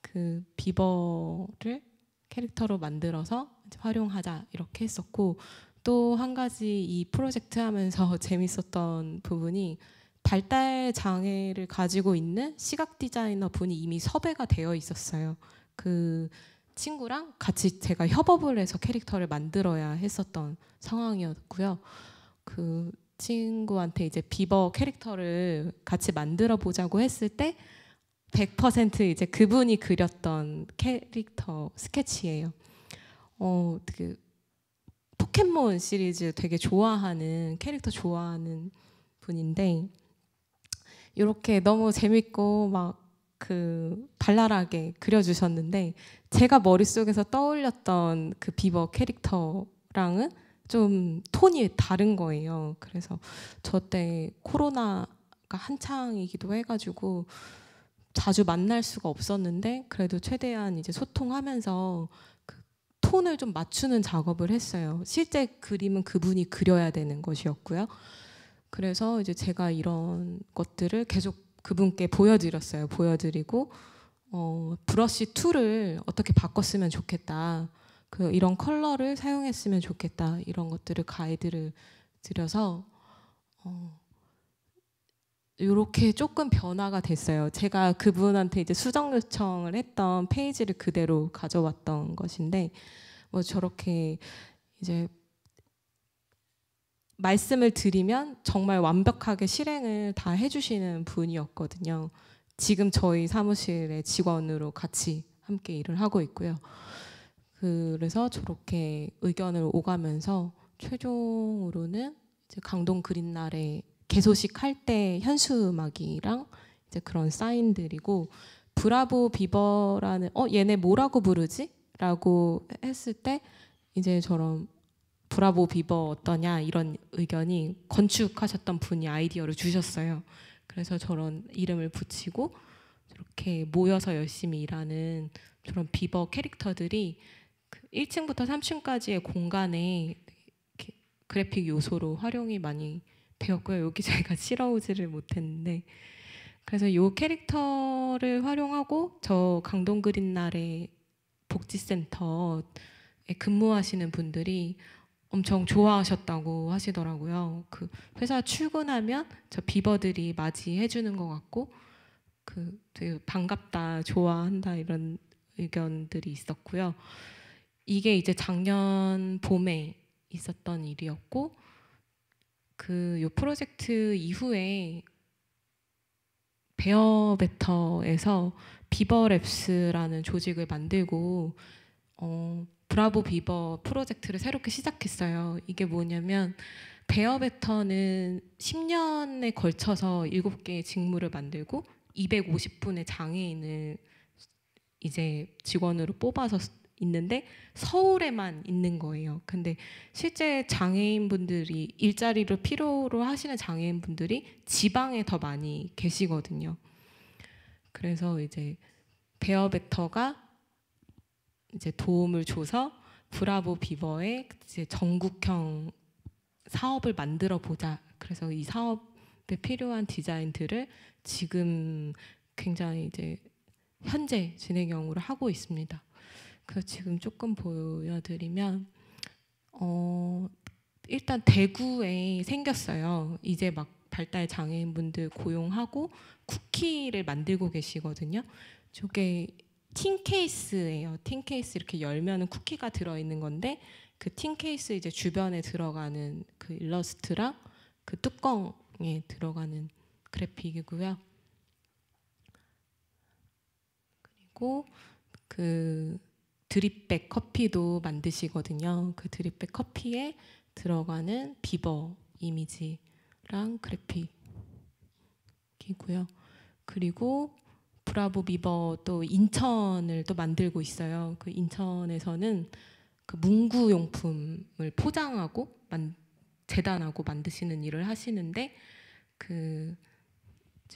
그 비버를 캐릭터로 만들어서 활용하자 이렇게 했었고 또 한 가지 이 프로젝트 하면서 재밌었던 부분이 발달 장애를 가지고 있는 시각 디자이너 분이 이미 섭외가 되어 있었어요. 그 친구랑 같이 제가 협업을 해서 캐릭터를 만들어야 했었던 상황이었고요. 그 친구한테 이제 비버 캐릭터를 같이 만들어 보자고 했을 때 100% 이제 그분이 그렸던 캐릭터 스케치예요. 어, 그 포켓몬 시리즈 되게 좋아하는 캐릭터 좋아하는 분인데 이렇게 너무 재밌고 막 그 발랄하게 그려주셨는데 제가 머릿속에서 떠올렸던 그 비버 캐릭터랑은 좀 톤이 다른 거예요. 그래서 저 때 코로나가 한창이기도 해가지고 자주 만날 수가 없었는데 그래도 최대한 이제 소통하면서 그 톤을 좀 맞추는 작업을 했어요. 실제 그림은 그분이 그려야 되는 것이었고요. 그래서 이제 제가 이런 것들을 계속 그분께 보여드렸어요. 보여드리고 어, 브러쉬 툴을 어떻게 바꿨으면 좋겠다. 그 이런 컬러를 사용했으면 좋겠다 이런 것들을 가이드를 드려서 어, 이렇게 조금 변화가 됐어요. 제가 그분한테 이제 수정 요청을 했던 페이지를 그대로 가져왔던 것인데 뭐 저렇게 이제 말씀을 드리면 정말 완벽하게 실행을 다 해주시는 분이었거든요. 지금 저희 사무실의 직원으로 같이 함께 일을 하고 있고요. 그래서 저렇게 의견을 오가면서 최종으로는 이제 강동 그린날에 개소식 할 때 현수 음악이랑 이제 그런 사인들이고 브라보 비버라는 어 얘네 뭐라고 부르지? 라고 했을 때 이제 저런 브라보 비버 어떠냐 이런 의견이 건축하셨던 분이 아이디어를 주셨어요. 그래서 저런 이름을 붙이고 이렇게 모여서 열심히 일하는 저런 비버 캐릭터들이 1층부터 그 3층까지의 공간에 그래픽 요소로 활용이 많이 되었고요. 여기 저희가 실어오지를 못했는데 그래서 이 캐릭터를 활용하고 저 강동 그린날의 복지센터에 근무하시는 분들이 엄청 좋아하셨다고 하시더라고요. 그 회사 출근하면 저 비버들이 맞이해 주는 것 같고 그 되게 반갑다, 좋아한다 이런 의견들이 있었고요. 이게 이제 작년 봄에 있었던 일이었고 그요 프로젝트 이후에 베어베터에서 비버랩스라는 조직을 만들고 어, 브라보 비버 프로젝트를 새롭게 시작했어요. 이게 뭐냐면 베어베터는 10년에 걸쳐서 7개의 직무를 만들고 250분의 장애인을 이제 직원으로 뽑아서 있는데 서울에만 있는 거예요. 근데 실제 장애인분들이 일자리를 필요로 하시는 장애인분들이 지방에 더 많이 계시거든요. 그래서 이제 베어베터가 이제 도움을 줘서 브라보 비버의 이제 전국형 사업을 만들어 보자. 그래서 이 사업에 필요한 디자인들을 지금 굉장히 이제 현재 진행형으로 하고 있습니다. 그 지금 조금 보여드리면 어, 일단 대구에 생겼어요. 이제 막 발달 장애인분들 고용하고 쿠키를 만들고 계시거든요. 저게 틴 케이스예요. 틴 케이스 이렇게 열면은 쿠키가 들어 있는 건데 그틴 케이스 이제 주변에 들어가는 그 일러스트랑 그 뚜껑에 들어가는 그래픽이고요. 그리고 그 드립백 커피도 만드시거든요. 그 드립백 커피에 들어가는 비버 이미지랑 그래픽이고요. 그리고 브라보 비버 또 인천을 또 만들고 있어요. 그 인천에서는 그 문구 용품을 포장하고 만, 재단하고 만드시는 일을 하시는데 그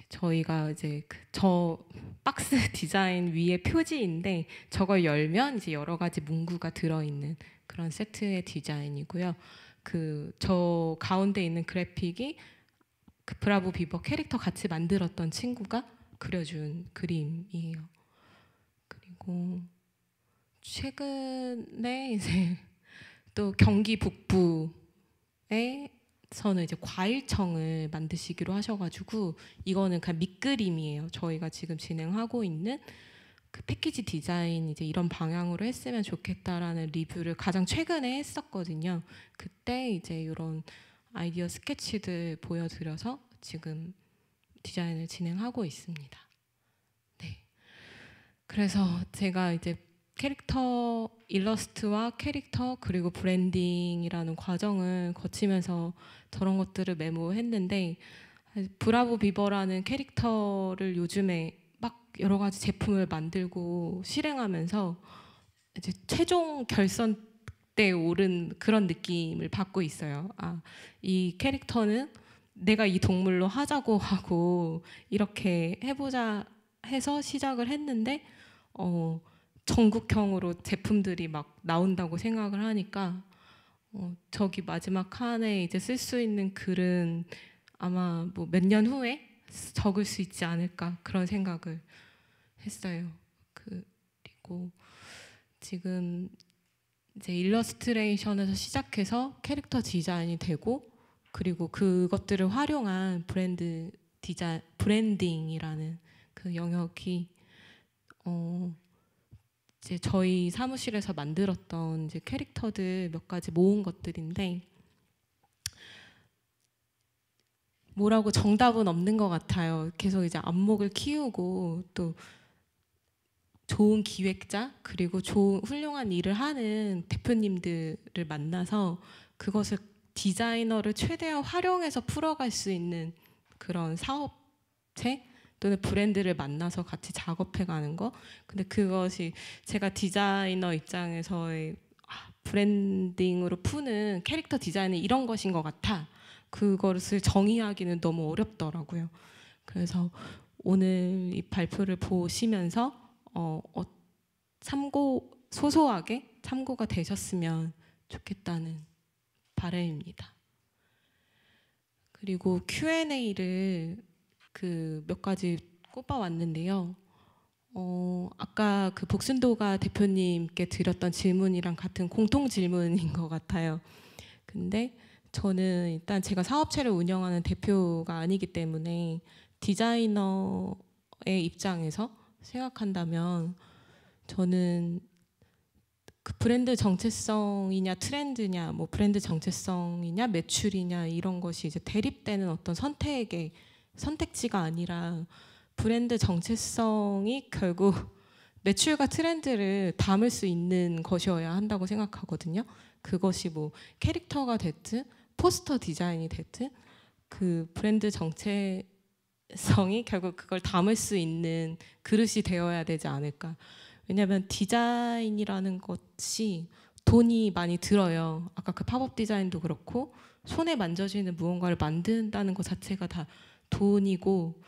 저희가 이제 그 저 박스 디자인 위에 표지인데 저걸 열면 이제 여러 가지 문구가 들어있는 그런 세트의 디자인이고요. 그 저 가운데 있는 그래픽이 그 브라보 비버 캐릭터 같이 만들었던 친구가 그려준 그림이에요. 그리고 최근에 이제 또 경기 북부에 서는 이제 과일청을 만드시기로 하셔가지고 이거는 그냥 밑그림이에요. 저희가 지금 진행하고 있는 그 패키지 디자인 이제 이런 방향으로 했으면 좋겠다라는 리뷰를 가장 최근에 했었거든요. 그때 이제 이런 아이디어 스케치들 보여드려서 지금 디자인을 진행하고 있습니다. 네. 그래서 제가 이제 캐릭터 일러스트와 캐릭터 그리고 브랜딩이라는 과정을 거치면서 저런 것들을 메모했는데 브라보 비버라는 캐릭터를 요즘에 막 여러 가지 제품을 만들고 실행하면서 이제 최종 결선 때 오른 그런 느낌을 받고 있어요. 아, 이 캐릭터는 내가 이 동물로 하자고 하고 이렇게 해보자 해서 시작을 했는데 어, 전국형으로 제품들이 막 나온다고 생각을 하니까 어, 저기 마지막 칸에 이제 쓸 수 있는 글은 아마 뭐 몇 년 후에 적을 수 있지 않을까 그런 생각을 했어요. 그리고 지금 이제 일러스트레이션에서 시작해서 캐릭터 디자인이 되고 그리고 그것들을 활용한 브랜드 디자 브랜딩이라는 그 영역이 어, 이제 저희 사무실에서 만들었던 이제 캐릭터들 몇 가지 모은 것들인데 뭐라고 정답은 없는 것 같아요. 계속 이제 안목을 키우고 또 좋은 기획자 그리고 좋은 훌륭한 일을 하는 대표님들을 만나서 그것을 디자이너를 최대한 활용해서 풀어갈 수 있는 그런 사업체 또는 브랜드를 만나서 같이 작업해가는 거. 근데 그것이 제가 디자이너 입장에서의 아, 브랜딩으로 푸는 캐릭터 디자인은 이런 것인 것 같아. 그것을 정의하기는 너무 어렵더라고요. 그래서 오늘 이 발표를 보시면서 어, 어, 참고 소소하게 참고가 되셨으면 좋겠다는 바람입니다. 그리고 Q&A를 그몇 가지 꼽아왔는데요. 어, 아까 그 복순도가 대표님께 드렸던 질문이랑 같은 공통 질문인 것 같아요. 근데 저는 일단 제가 사업체를 운영하는 대표가 아니기 때문에 디자이너의 입장에서 생각한다면 저는 그 브랜드 정체성이냐 트렌드냐 뭐 브랜드 정체성이냐 매출이냐 이런 것이 이제 대립되는 어떤 선택의 선택지가 아니라 브랜드 정체성이 결국 매출과 트렌드를 담을 수 있는 것이어야 한다고 생각하거든요. 그것이 뭐 캐릭터가 됐든 포스터 디자인이 됐든 그 브랜드 정체성이 결국 그걸 담을 수 있는 그릇이 되어야 되지 않을까. 왜냐하면 디자인이라는 것이 돈이 많이 들어요. 아까 그 팝업 디자인도 그렇고 손에 만져지는 무언가를 만든다는 것 자체가 다 돈이고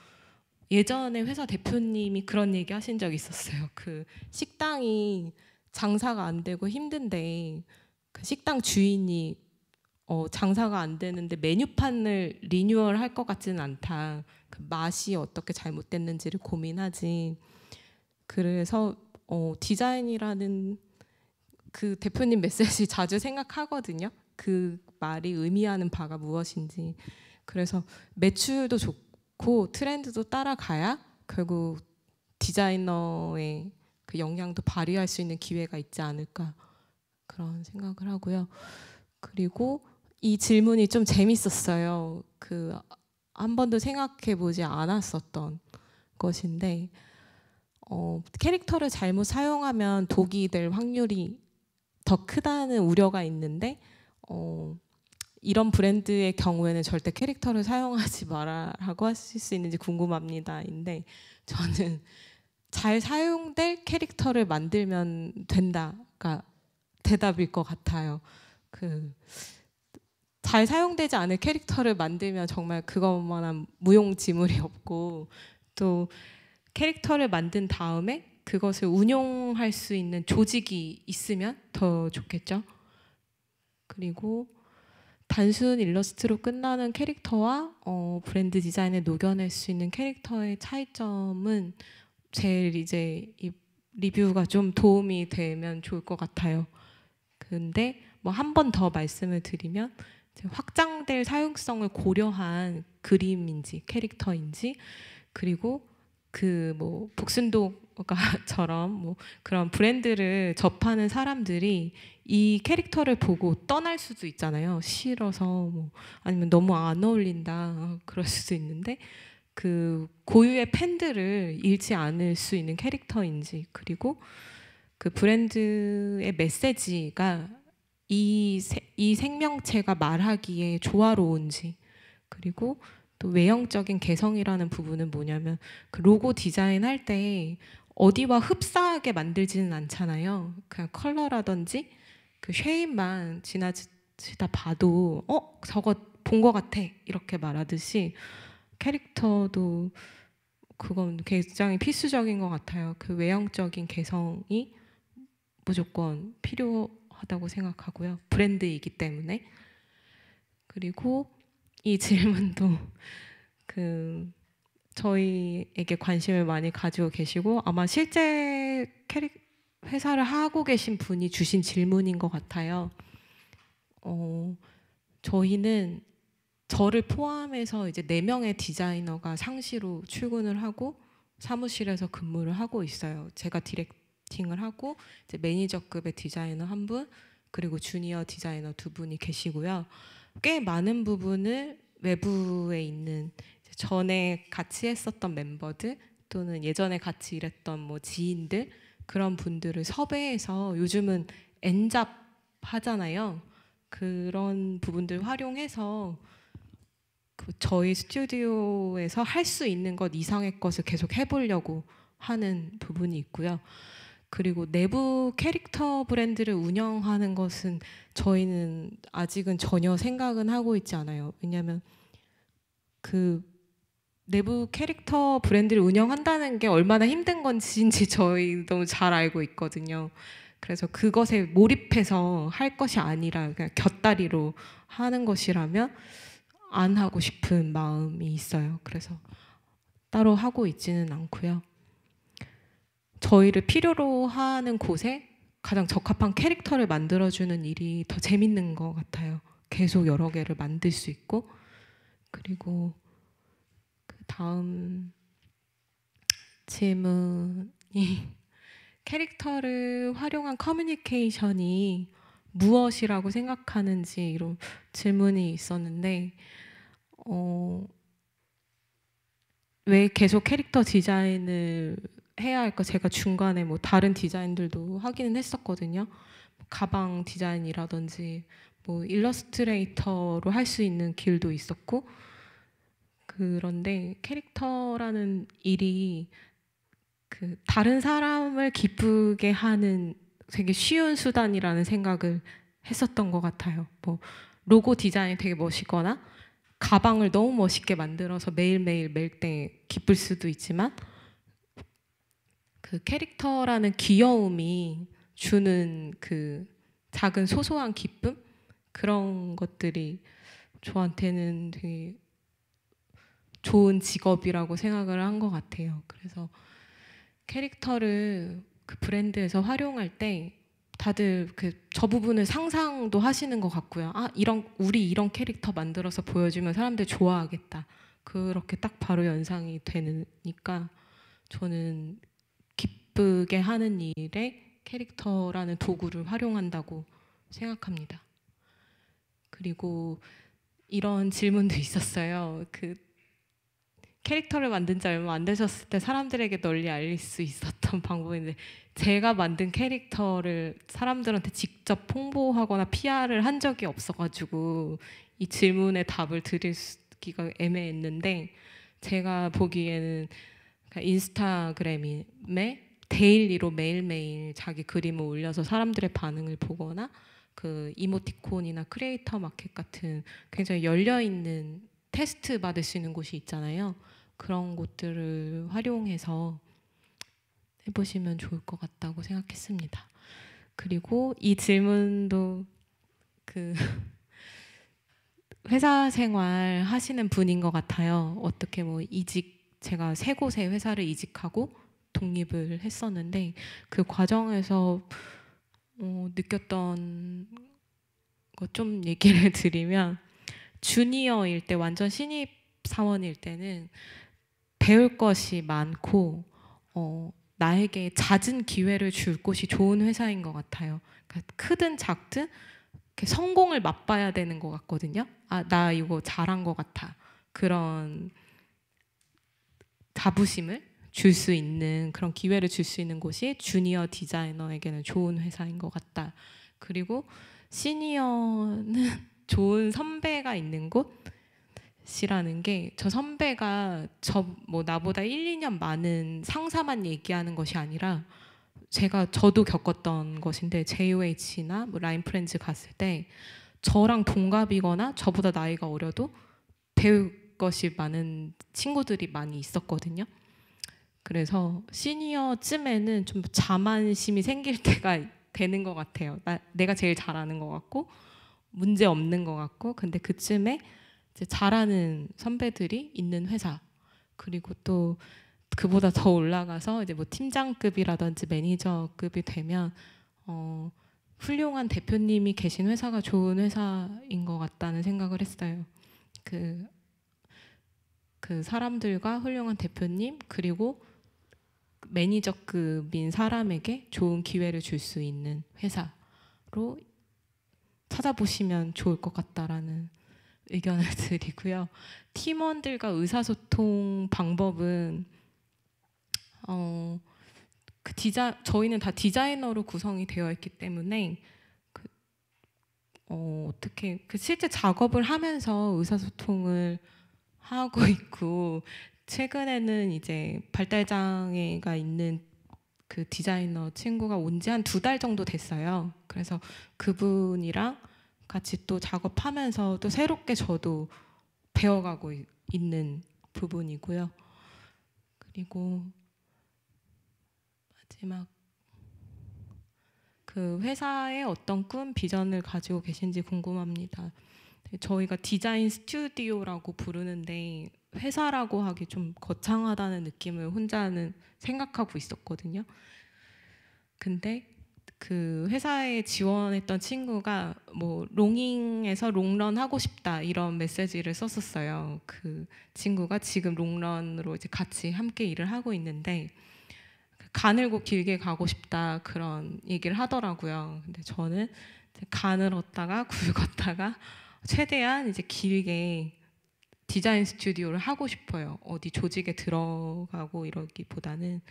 예전에 회사 대표님이 그런 얘기 하신 적 있었어요. 그 식당이 장사가 안 되고 힘든데 그 식당 주인이 어, 장사가 안 되는데 메뉴판을 리뉴얼 할 것 같지는 않다. 그 맛이 어떻게 잘못됐는지를 고민하지. 그래서 어, 디자인이라는 그 대표님 메시지 자주 생각하거든요. 그 말이 의미하는 바가 무엇인지. 그래서 매출도 좋고 트렌드도 따라가야 결국 디자이너의 그영향도 발휘할 수 있는 기회가 있지 않을까 그런 생각을 하고요. 그리고 이 질문이 좀 재밌었어요. 그 한 번도 생각해 보지 않았었던 것인데 어, 캐릭터를 잘못 사용하면 독이 될 확률이 더 크다는 우려가 있는데 어, 이런 브랜드의 경우에는 절대 캐릭터를 사용하지 말아라고 하실 수 있는지 궁금합니다.인데 저는 잘 사용될 캐릭터를 만들면 된다가 대답일 것 같아요. 그 잘 사용되지 않을 캐릭터를 만들면 정말 그것만한 무용지물이 없고 또 캐릭터를 만든 다음에 그것을 운용할 수 있는 조직이 있으면 더 좋겠죠. 그리고 단순 일러스트로 끝나는 캐릭터와 어, 브랜드 디자인에 녹여낼 수 있는 캐릭터의 차이점은 제일 이제 이 리뷰가 좀 도움이 되면 좋을 것 같아요. 근데 뭐 한 번 더 말씀을 드리면 확장될 사용성을 고려한 그림인지 캐릭터인지 그리고 그 뭐 복순독 가처럼 뭐 그런 브랜드를 접하는 사람들이 이 캐릭터를 보고 떠날 수도 있잖아요. 싫어서 뭐 아니면 너무 안 어울린다 아, 그럴 수도 있는데 그 고유의 팬들을 잃지 않을 수 있는 캐릭터인지 그리고 그 브랜드의 메시지가 이, 세, 이 생명체가 말하기에 조화로운지 그리고 또 외형적인 개성이라는 부분은 뭐냐면 그 로고 디자인할 때 어디와 흡사하게 만들지는 않잖아요. 그냥 컬러라든지 그 쉐입만 지나치다 봐도 어 저거 본것 같아 이렇게 말하듯이 캐릭터도 그건 굉장히 필수적인 것 같아요. 그 외형적인 개성이 무조건 필요하다고 생각하고요. 브랜드이기 때문에 그리고 이 질문도 그 저희에게 관심을 많이 가지고 계시고 아마 실제 캐릭 회사를 하고 계신 분이 주신 질문인 것 같아요. 어, 저희는 저를 포함해서 이제 네 명의 디자이너가 상시로 출근을 하고 사무실에서 근무를 하고 있어요. 제가 디렉팅을 하고 이제 매니저급의 디자이너 한 분, 그리고 주니어 디자이너 두 분이 계시고요. 꽤 많은 부분을 외부에 있는 전에 같이 했었던 멤버들 또는 예전에 같이 일했던 뭐 지인들 그런 분들을 섭외해서 요즘은 엔잡 하잖아요. 그런 부분들 활용해서 그 저희 스튜디오에서 할 수 있는 것 이상의 것을 계속 해보려고 하는 부분이 있고요. 그리고 내부 캐릭터 브랜드를 운영하는 것은 저희는 아직은 전혀 생각은 하고 있지 않아요. 왜냐하면 그 내부 캐릭터 브랜드를 운영한다는 게 얼마나 힘든 건지인지 저희 너무 잘 알고 있거든요. 그래서 그것에 몰입해서 할 것이 아니라 그냥 곁다리로 하는 것이라면 안 하고 싶은 마음이 있어요. 그래서 따로 하고 있지는 않고요. 저희를 필요로 하는 곳에 가장 적합한 캐릭터를 만들어주는 일이 더 재밌는 것 같아요. 계속 여러 개를 만들 수 있고 그리고 다음 질문이 캐릭터를 활용한 커뮤니케이션이 무엇이라고 생각하는지 이런 질문이 있었는데 어, 왜 계속 캐릭터 디자인을 해야 할까 제가 중간에 뭐 다른 디자인들도 하기는 했었거든요 가방 디자인이라든지 뭐 일러스트레이터로 할 수 있는 길도 있었고 그런데 캐릭터라는 일이 그 다른 사람을 기쁘게 하는 되게 쉬운 수단이라는 생각을 했었던 것 같아요. 뭐 로고 디자인이 되게 멋있거나 가방을 너무 멋있게 만들어서 매일매일 멜 때 기쁠 수도 있지만 그 캐릭터라는 귀여움이 주는 그 작은 소소한 기쁨 그런 것들이 저한테는 되게 좋은 직업이라고 생각을 한 것 같아요. 그래서 캐릭터를 그 브랜드에서 활용할 때 다들 그 저 부분을 상상도 하시는 것 같고요. 아 이런 우리 이런 캐릭터 만들어서 보여주면 사람들 좋아하겠다. 그렇게 딱 바로 연상이 되니까 저는 기쁘게 하는 일에 캐릭터라는 도구를 활용한다고 생각합니다. 그리고 이런 질문도 있었어요. 그 캐릭터를 만든 지 얼마 안 되셨을 때 사람들에게 널리 알릴 수 있었던 방법인데 제가 만든 캐릭터를 사람들한테 직접 홍보하거나 PR을 한 적이 없어가지고 이 질문에 답을 드리기가 애매했는데 제가 보기에는 그러니까 인스타그램에 데일리로 매일매일 자기 그림을 올려서 사람들의 반응을 보거나 그 이모티콘이나 크리에이터 마켓 같은 굉장히 열려 있는 테스트 받을 수 있는 곳이 있잖아요. 그런 곳들을 활용해서 해보시면 좋을 것 같다고 생각했습니다. 그리고 이 질문도 그 회사 생활 하시는 분인 것 같아요. 어떻게 뭐 이직 제가 세 곳의 회사를 이직하고 독립을 했었는데 그 과정에서 어, 느꼈던 것 좀 얘기를 드리면 주니어일 때 완전 신입 사원일 때는 배울 것이 많고 어, 나에게 잦은 기회를 줄 곳이 좋은 회사인 것 같아요. 그러니까 크든 작든 성공을 맛봐야 되는 것 같거든요. 아, 나 이거 잘한 것 같아. 그런 자부심을 줄 수 있는 그런 기회를 줄 수 있는 곳이 주니어 디자이너에게는 좋은 회사인 것 같다. 그리고 시니어는 좋은 선배가 있는 곳 씨라는 게 저 선배가 저 뭐 나보다 1, 2년 많은 상사만 얘기하는 것이 아니라 제가 저도 겪었던 것인데 JOH나 뭐 라인 프렌즈 갔을 때 저랑 동갑이거나 저보다 나이가 어려도 배울 것이 많은 친구들이 많이 있었거든요. 그래서 시니어쯤에는 좀 자만심이 생길 때가 되는 것 같아요. 나, 내가 제일 잘하는 것 같고 문제 없는 것 같고 근데 그쯤에 잘하는 선배들이 있는 회사 그리고 또 그보다 더 올라가서 이제 뭐 팀장급이라든지 매니저급이 되면 어, 훌륭한 대표님이 계신 회사가 좋은 회사인 것 같다는 생각을 했어요. 그, 그 사람들과 훌륭한 대표님 그리고 매니저급인 사람에게 좋은 기회를 줄 수 있는 회사로 찾아보시면 좋을 것 같다라는 의견을 드리고요. 팀원들과 의사소통 방법은 어, 그 디자 저희는 다 디자이너로 구성이 되어 있기 때문에 그, 어, 어떻게 그 실제 작업을 하면서 의사소통을 하고 있고 최근에는 이제 발달장애가 있는 그 디자이너 친구가 온 지 한 두 달 정도 됐어요. 그래서 그분이랑 같이 또 작업하면서 또 새롭게 저도 배워가고 있는 부분이고요. 그리고 마지막 그 회사의 어떤 꿈 비전을 가지고 계신지 궁금합니다. 저희가 디자인 스튜디오라고 부르는데 회사라고 하기 좀 거창하다는 느낌을 혼자는 생각하고 있었거든요. 근데 그 회사에 지원했던 친구가 뭐 롱잉에서 롱런 하고 싶다 이런 메시지를 썼었어요. 그 친구가 지금 롱런으로 이제 같이 함께 일을 하고 있는데 가늘고 길게 가고 싶다 그런 얘기를 하더라고요. 근데 저는 가늘었다가 굵었다가 최대한 이제 길게 디자인 스튜디오를 하고 싶어요. 어디 조직에 들어가고 이러기보다는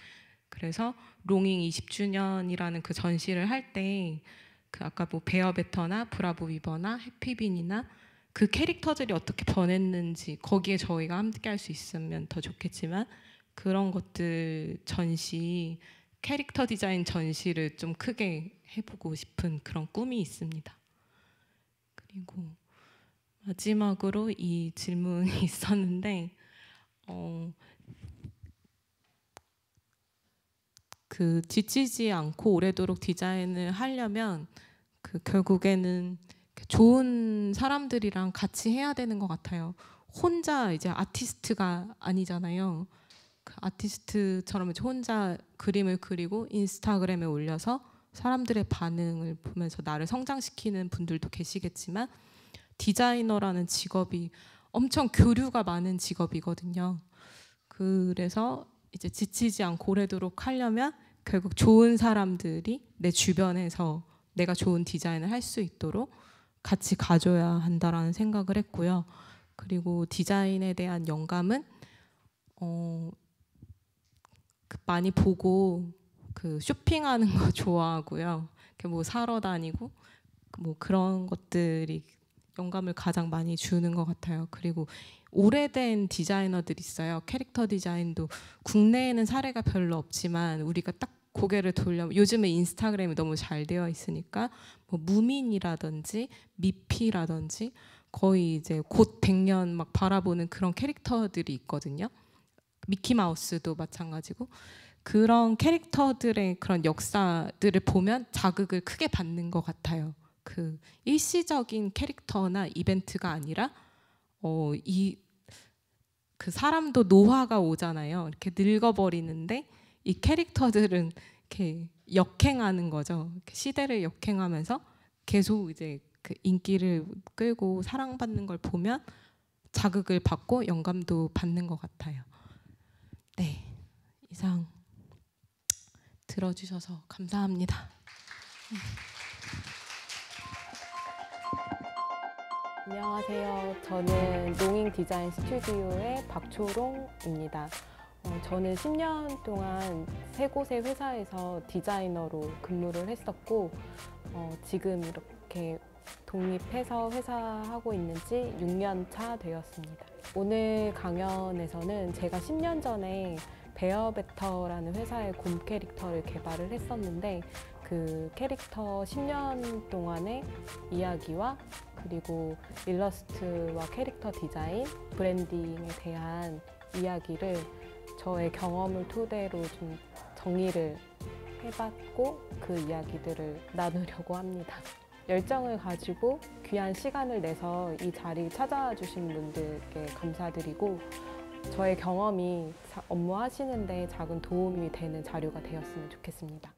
그래서 롱잉 20주년이라는 그 전시를 할 때 그 아까 뭐 베어베터나 브라보 위버나 해피빈이나 그 캐릭터들이 어떻게 변했는지 거기에 저희가 함께 할 수 있으면 더 좋겠지만 그런 것들 전시 캐릭터 디자인 전시를 좀 크게 해보고 싶은 그런 꿈이 있습니다. 그리고 마지막으로 이 질문이 있었는데 어, 그 지치지 않고 오래도록 디자인을 하려면 그 결국에는 좋은 사람들이랑 같이 해야 되는 것 같아요. 혼자 이제 아티스트가 아니잖아요. 그 아티스트처럼 혼자 그림을 그리고 인스타그램에 올려서 사람들의 반응을 보면서 나를 성장시키는 분들도 계시겠지만 디자이너라는 직업이 엄청 교류가 많은 직업이거든요. 그래서 이제 지치지 않고 오래도록 하려면 결국 좋은 사람들이 내 주변에서 내가 좋은 디자인을 할 수 있도록 같이 가줘야 한다라는 생각을 했고요. 그리고 디자인에 대한 영감은 어, 그 많이 보고 그 쇼핑하는 거 좋아하고요. 뭐 사러 다니고 뭐 그런 것들이 영감을 가장 많이 주는 것 같아요. 그리고 오래된 디자이너들이 있어요. 캐릭터 디자인도 국내에는 사례가 별로 없지만 우리가 딱 고개를 돌려 요즘에 인스타그램이 너무 잘 되어 있으니까 뭐 무민이라든지 미피라든지 거의 이제 곧 100년 막 바라보는 그런 캐릭터들이 있거든요. 미키마우스도 마찬가지고 그런 캐릭터들의 그런 역사들을 보면 자극을 크게 받는 것 같아요. 그 일시적인 캐릭터나 이벤트가 아니라 어, 이그 사람도 노화가 오잖아요. 이렇게 늙어버리는데 이 캐릭터들은 이렇게 역행하는 거죠. 시대를 역행하면서 계속 이제 그 인기를 끌고 사랑받는 걸 보면 자극을 받고 영감도 받는 것 같아요. 네, 이상 들어주셔서 감사합니다. 안녕하세요. 저는 농인 디자인 스튜디오의 박초롱입니다. 어, 저는 10년 동안 세 곳의 회사에서 디자이너로 근무를 했었고 어, 지금 이렇게 독립해서 회사하고 있는지 6년 차 되었습니다. 오늘 강연에서는 제가 10년 전에 베어베터라는 회사의 곰 캐릭터를 개발을 했었는데 그 캐릭터 10년 동안의 이야기와 그리고 일러스트와 캐릭터 디자인, 브랜딩에 대한 이야기를 저의 경험을 토대로 좀 정리를 해봤고 그 이야기들을 나누려고 합니다. 열정을 가지고 귀한 시간을 내서 이 자리 찾아와 주신 분들께 감사드리고 저의 경험이 업무 하시는데 작은 도움이 되는 자료가 되었으면 좋겠습니다.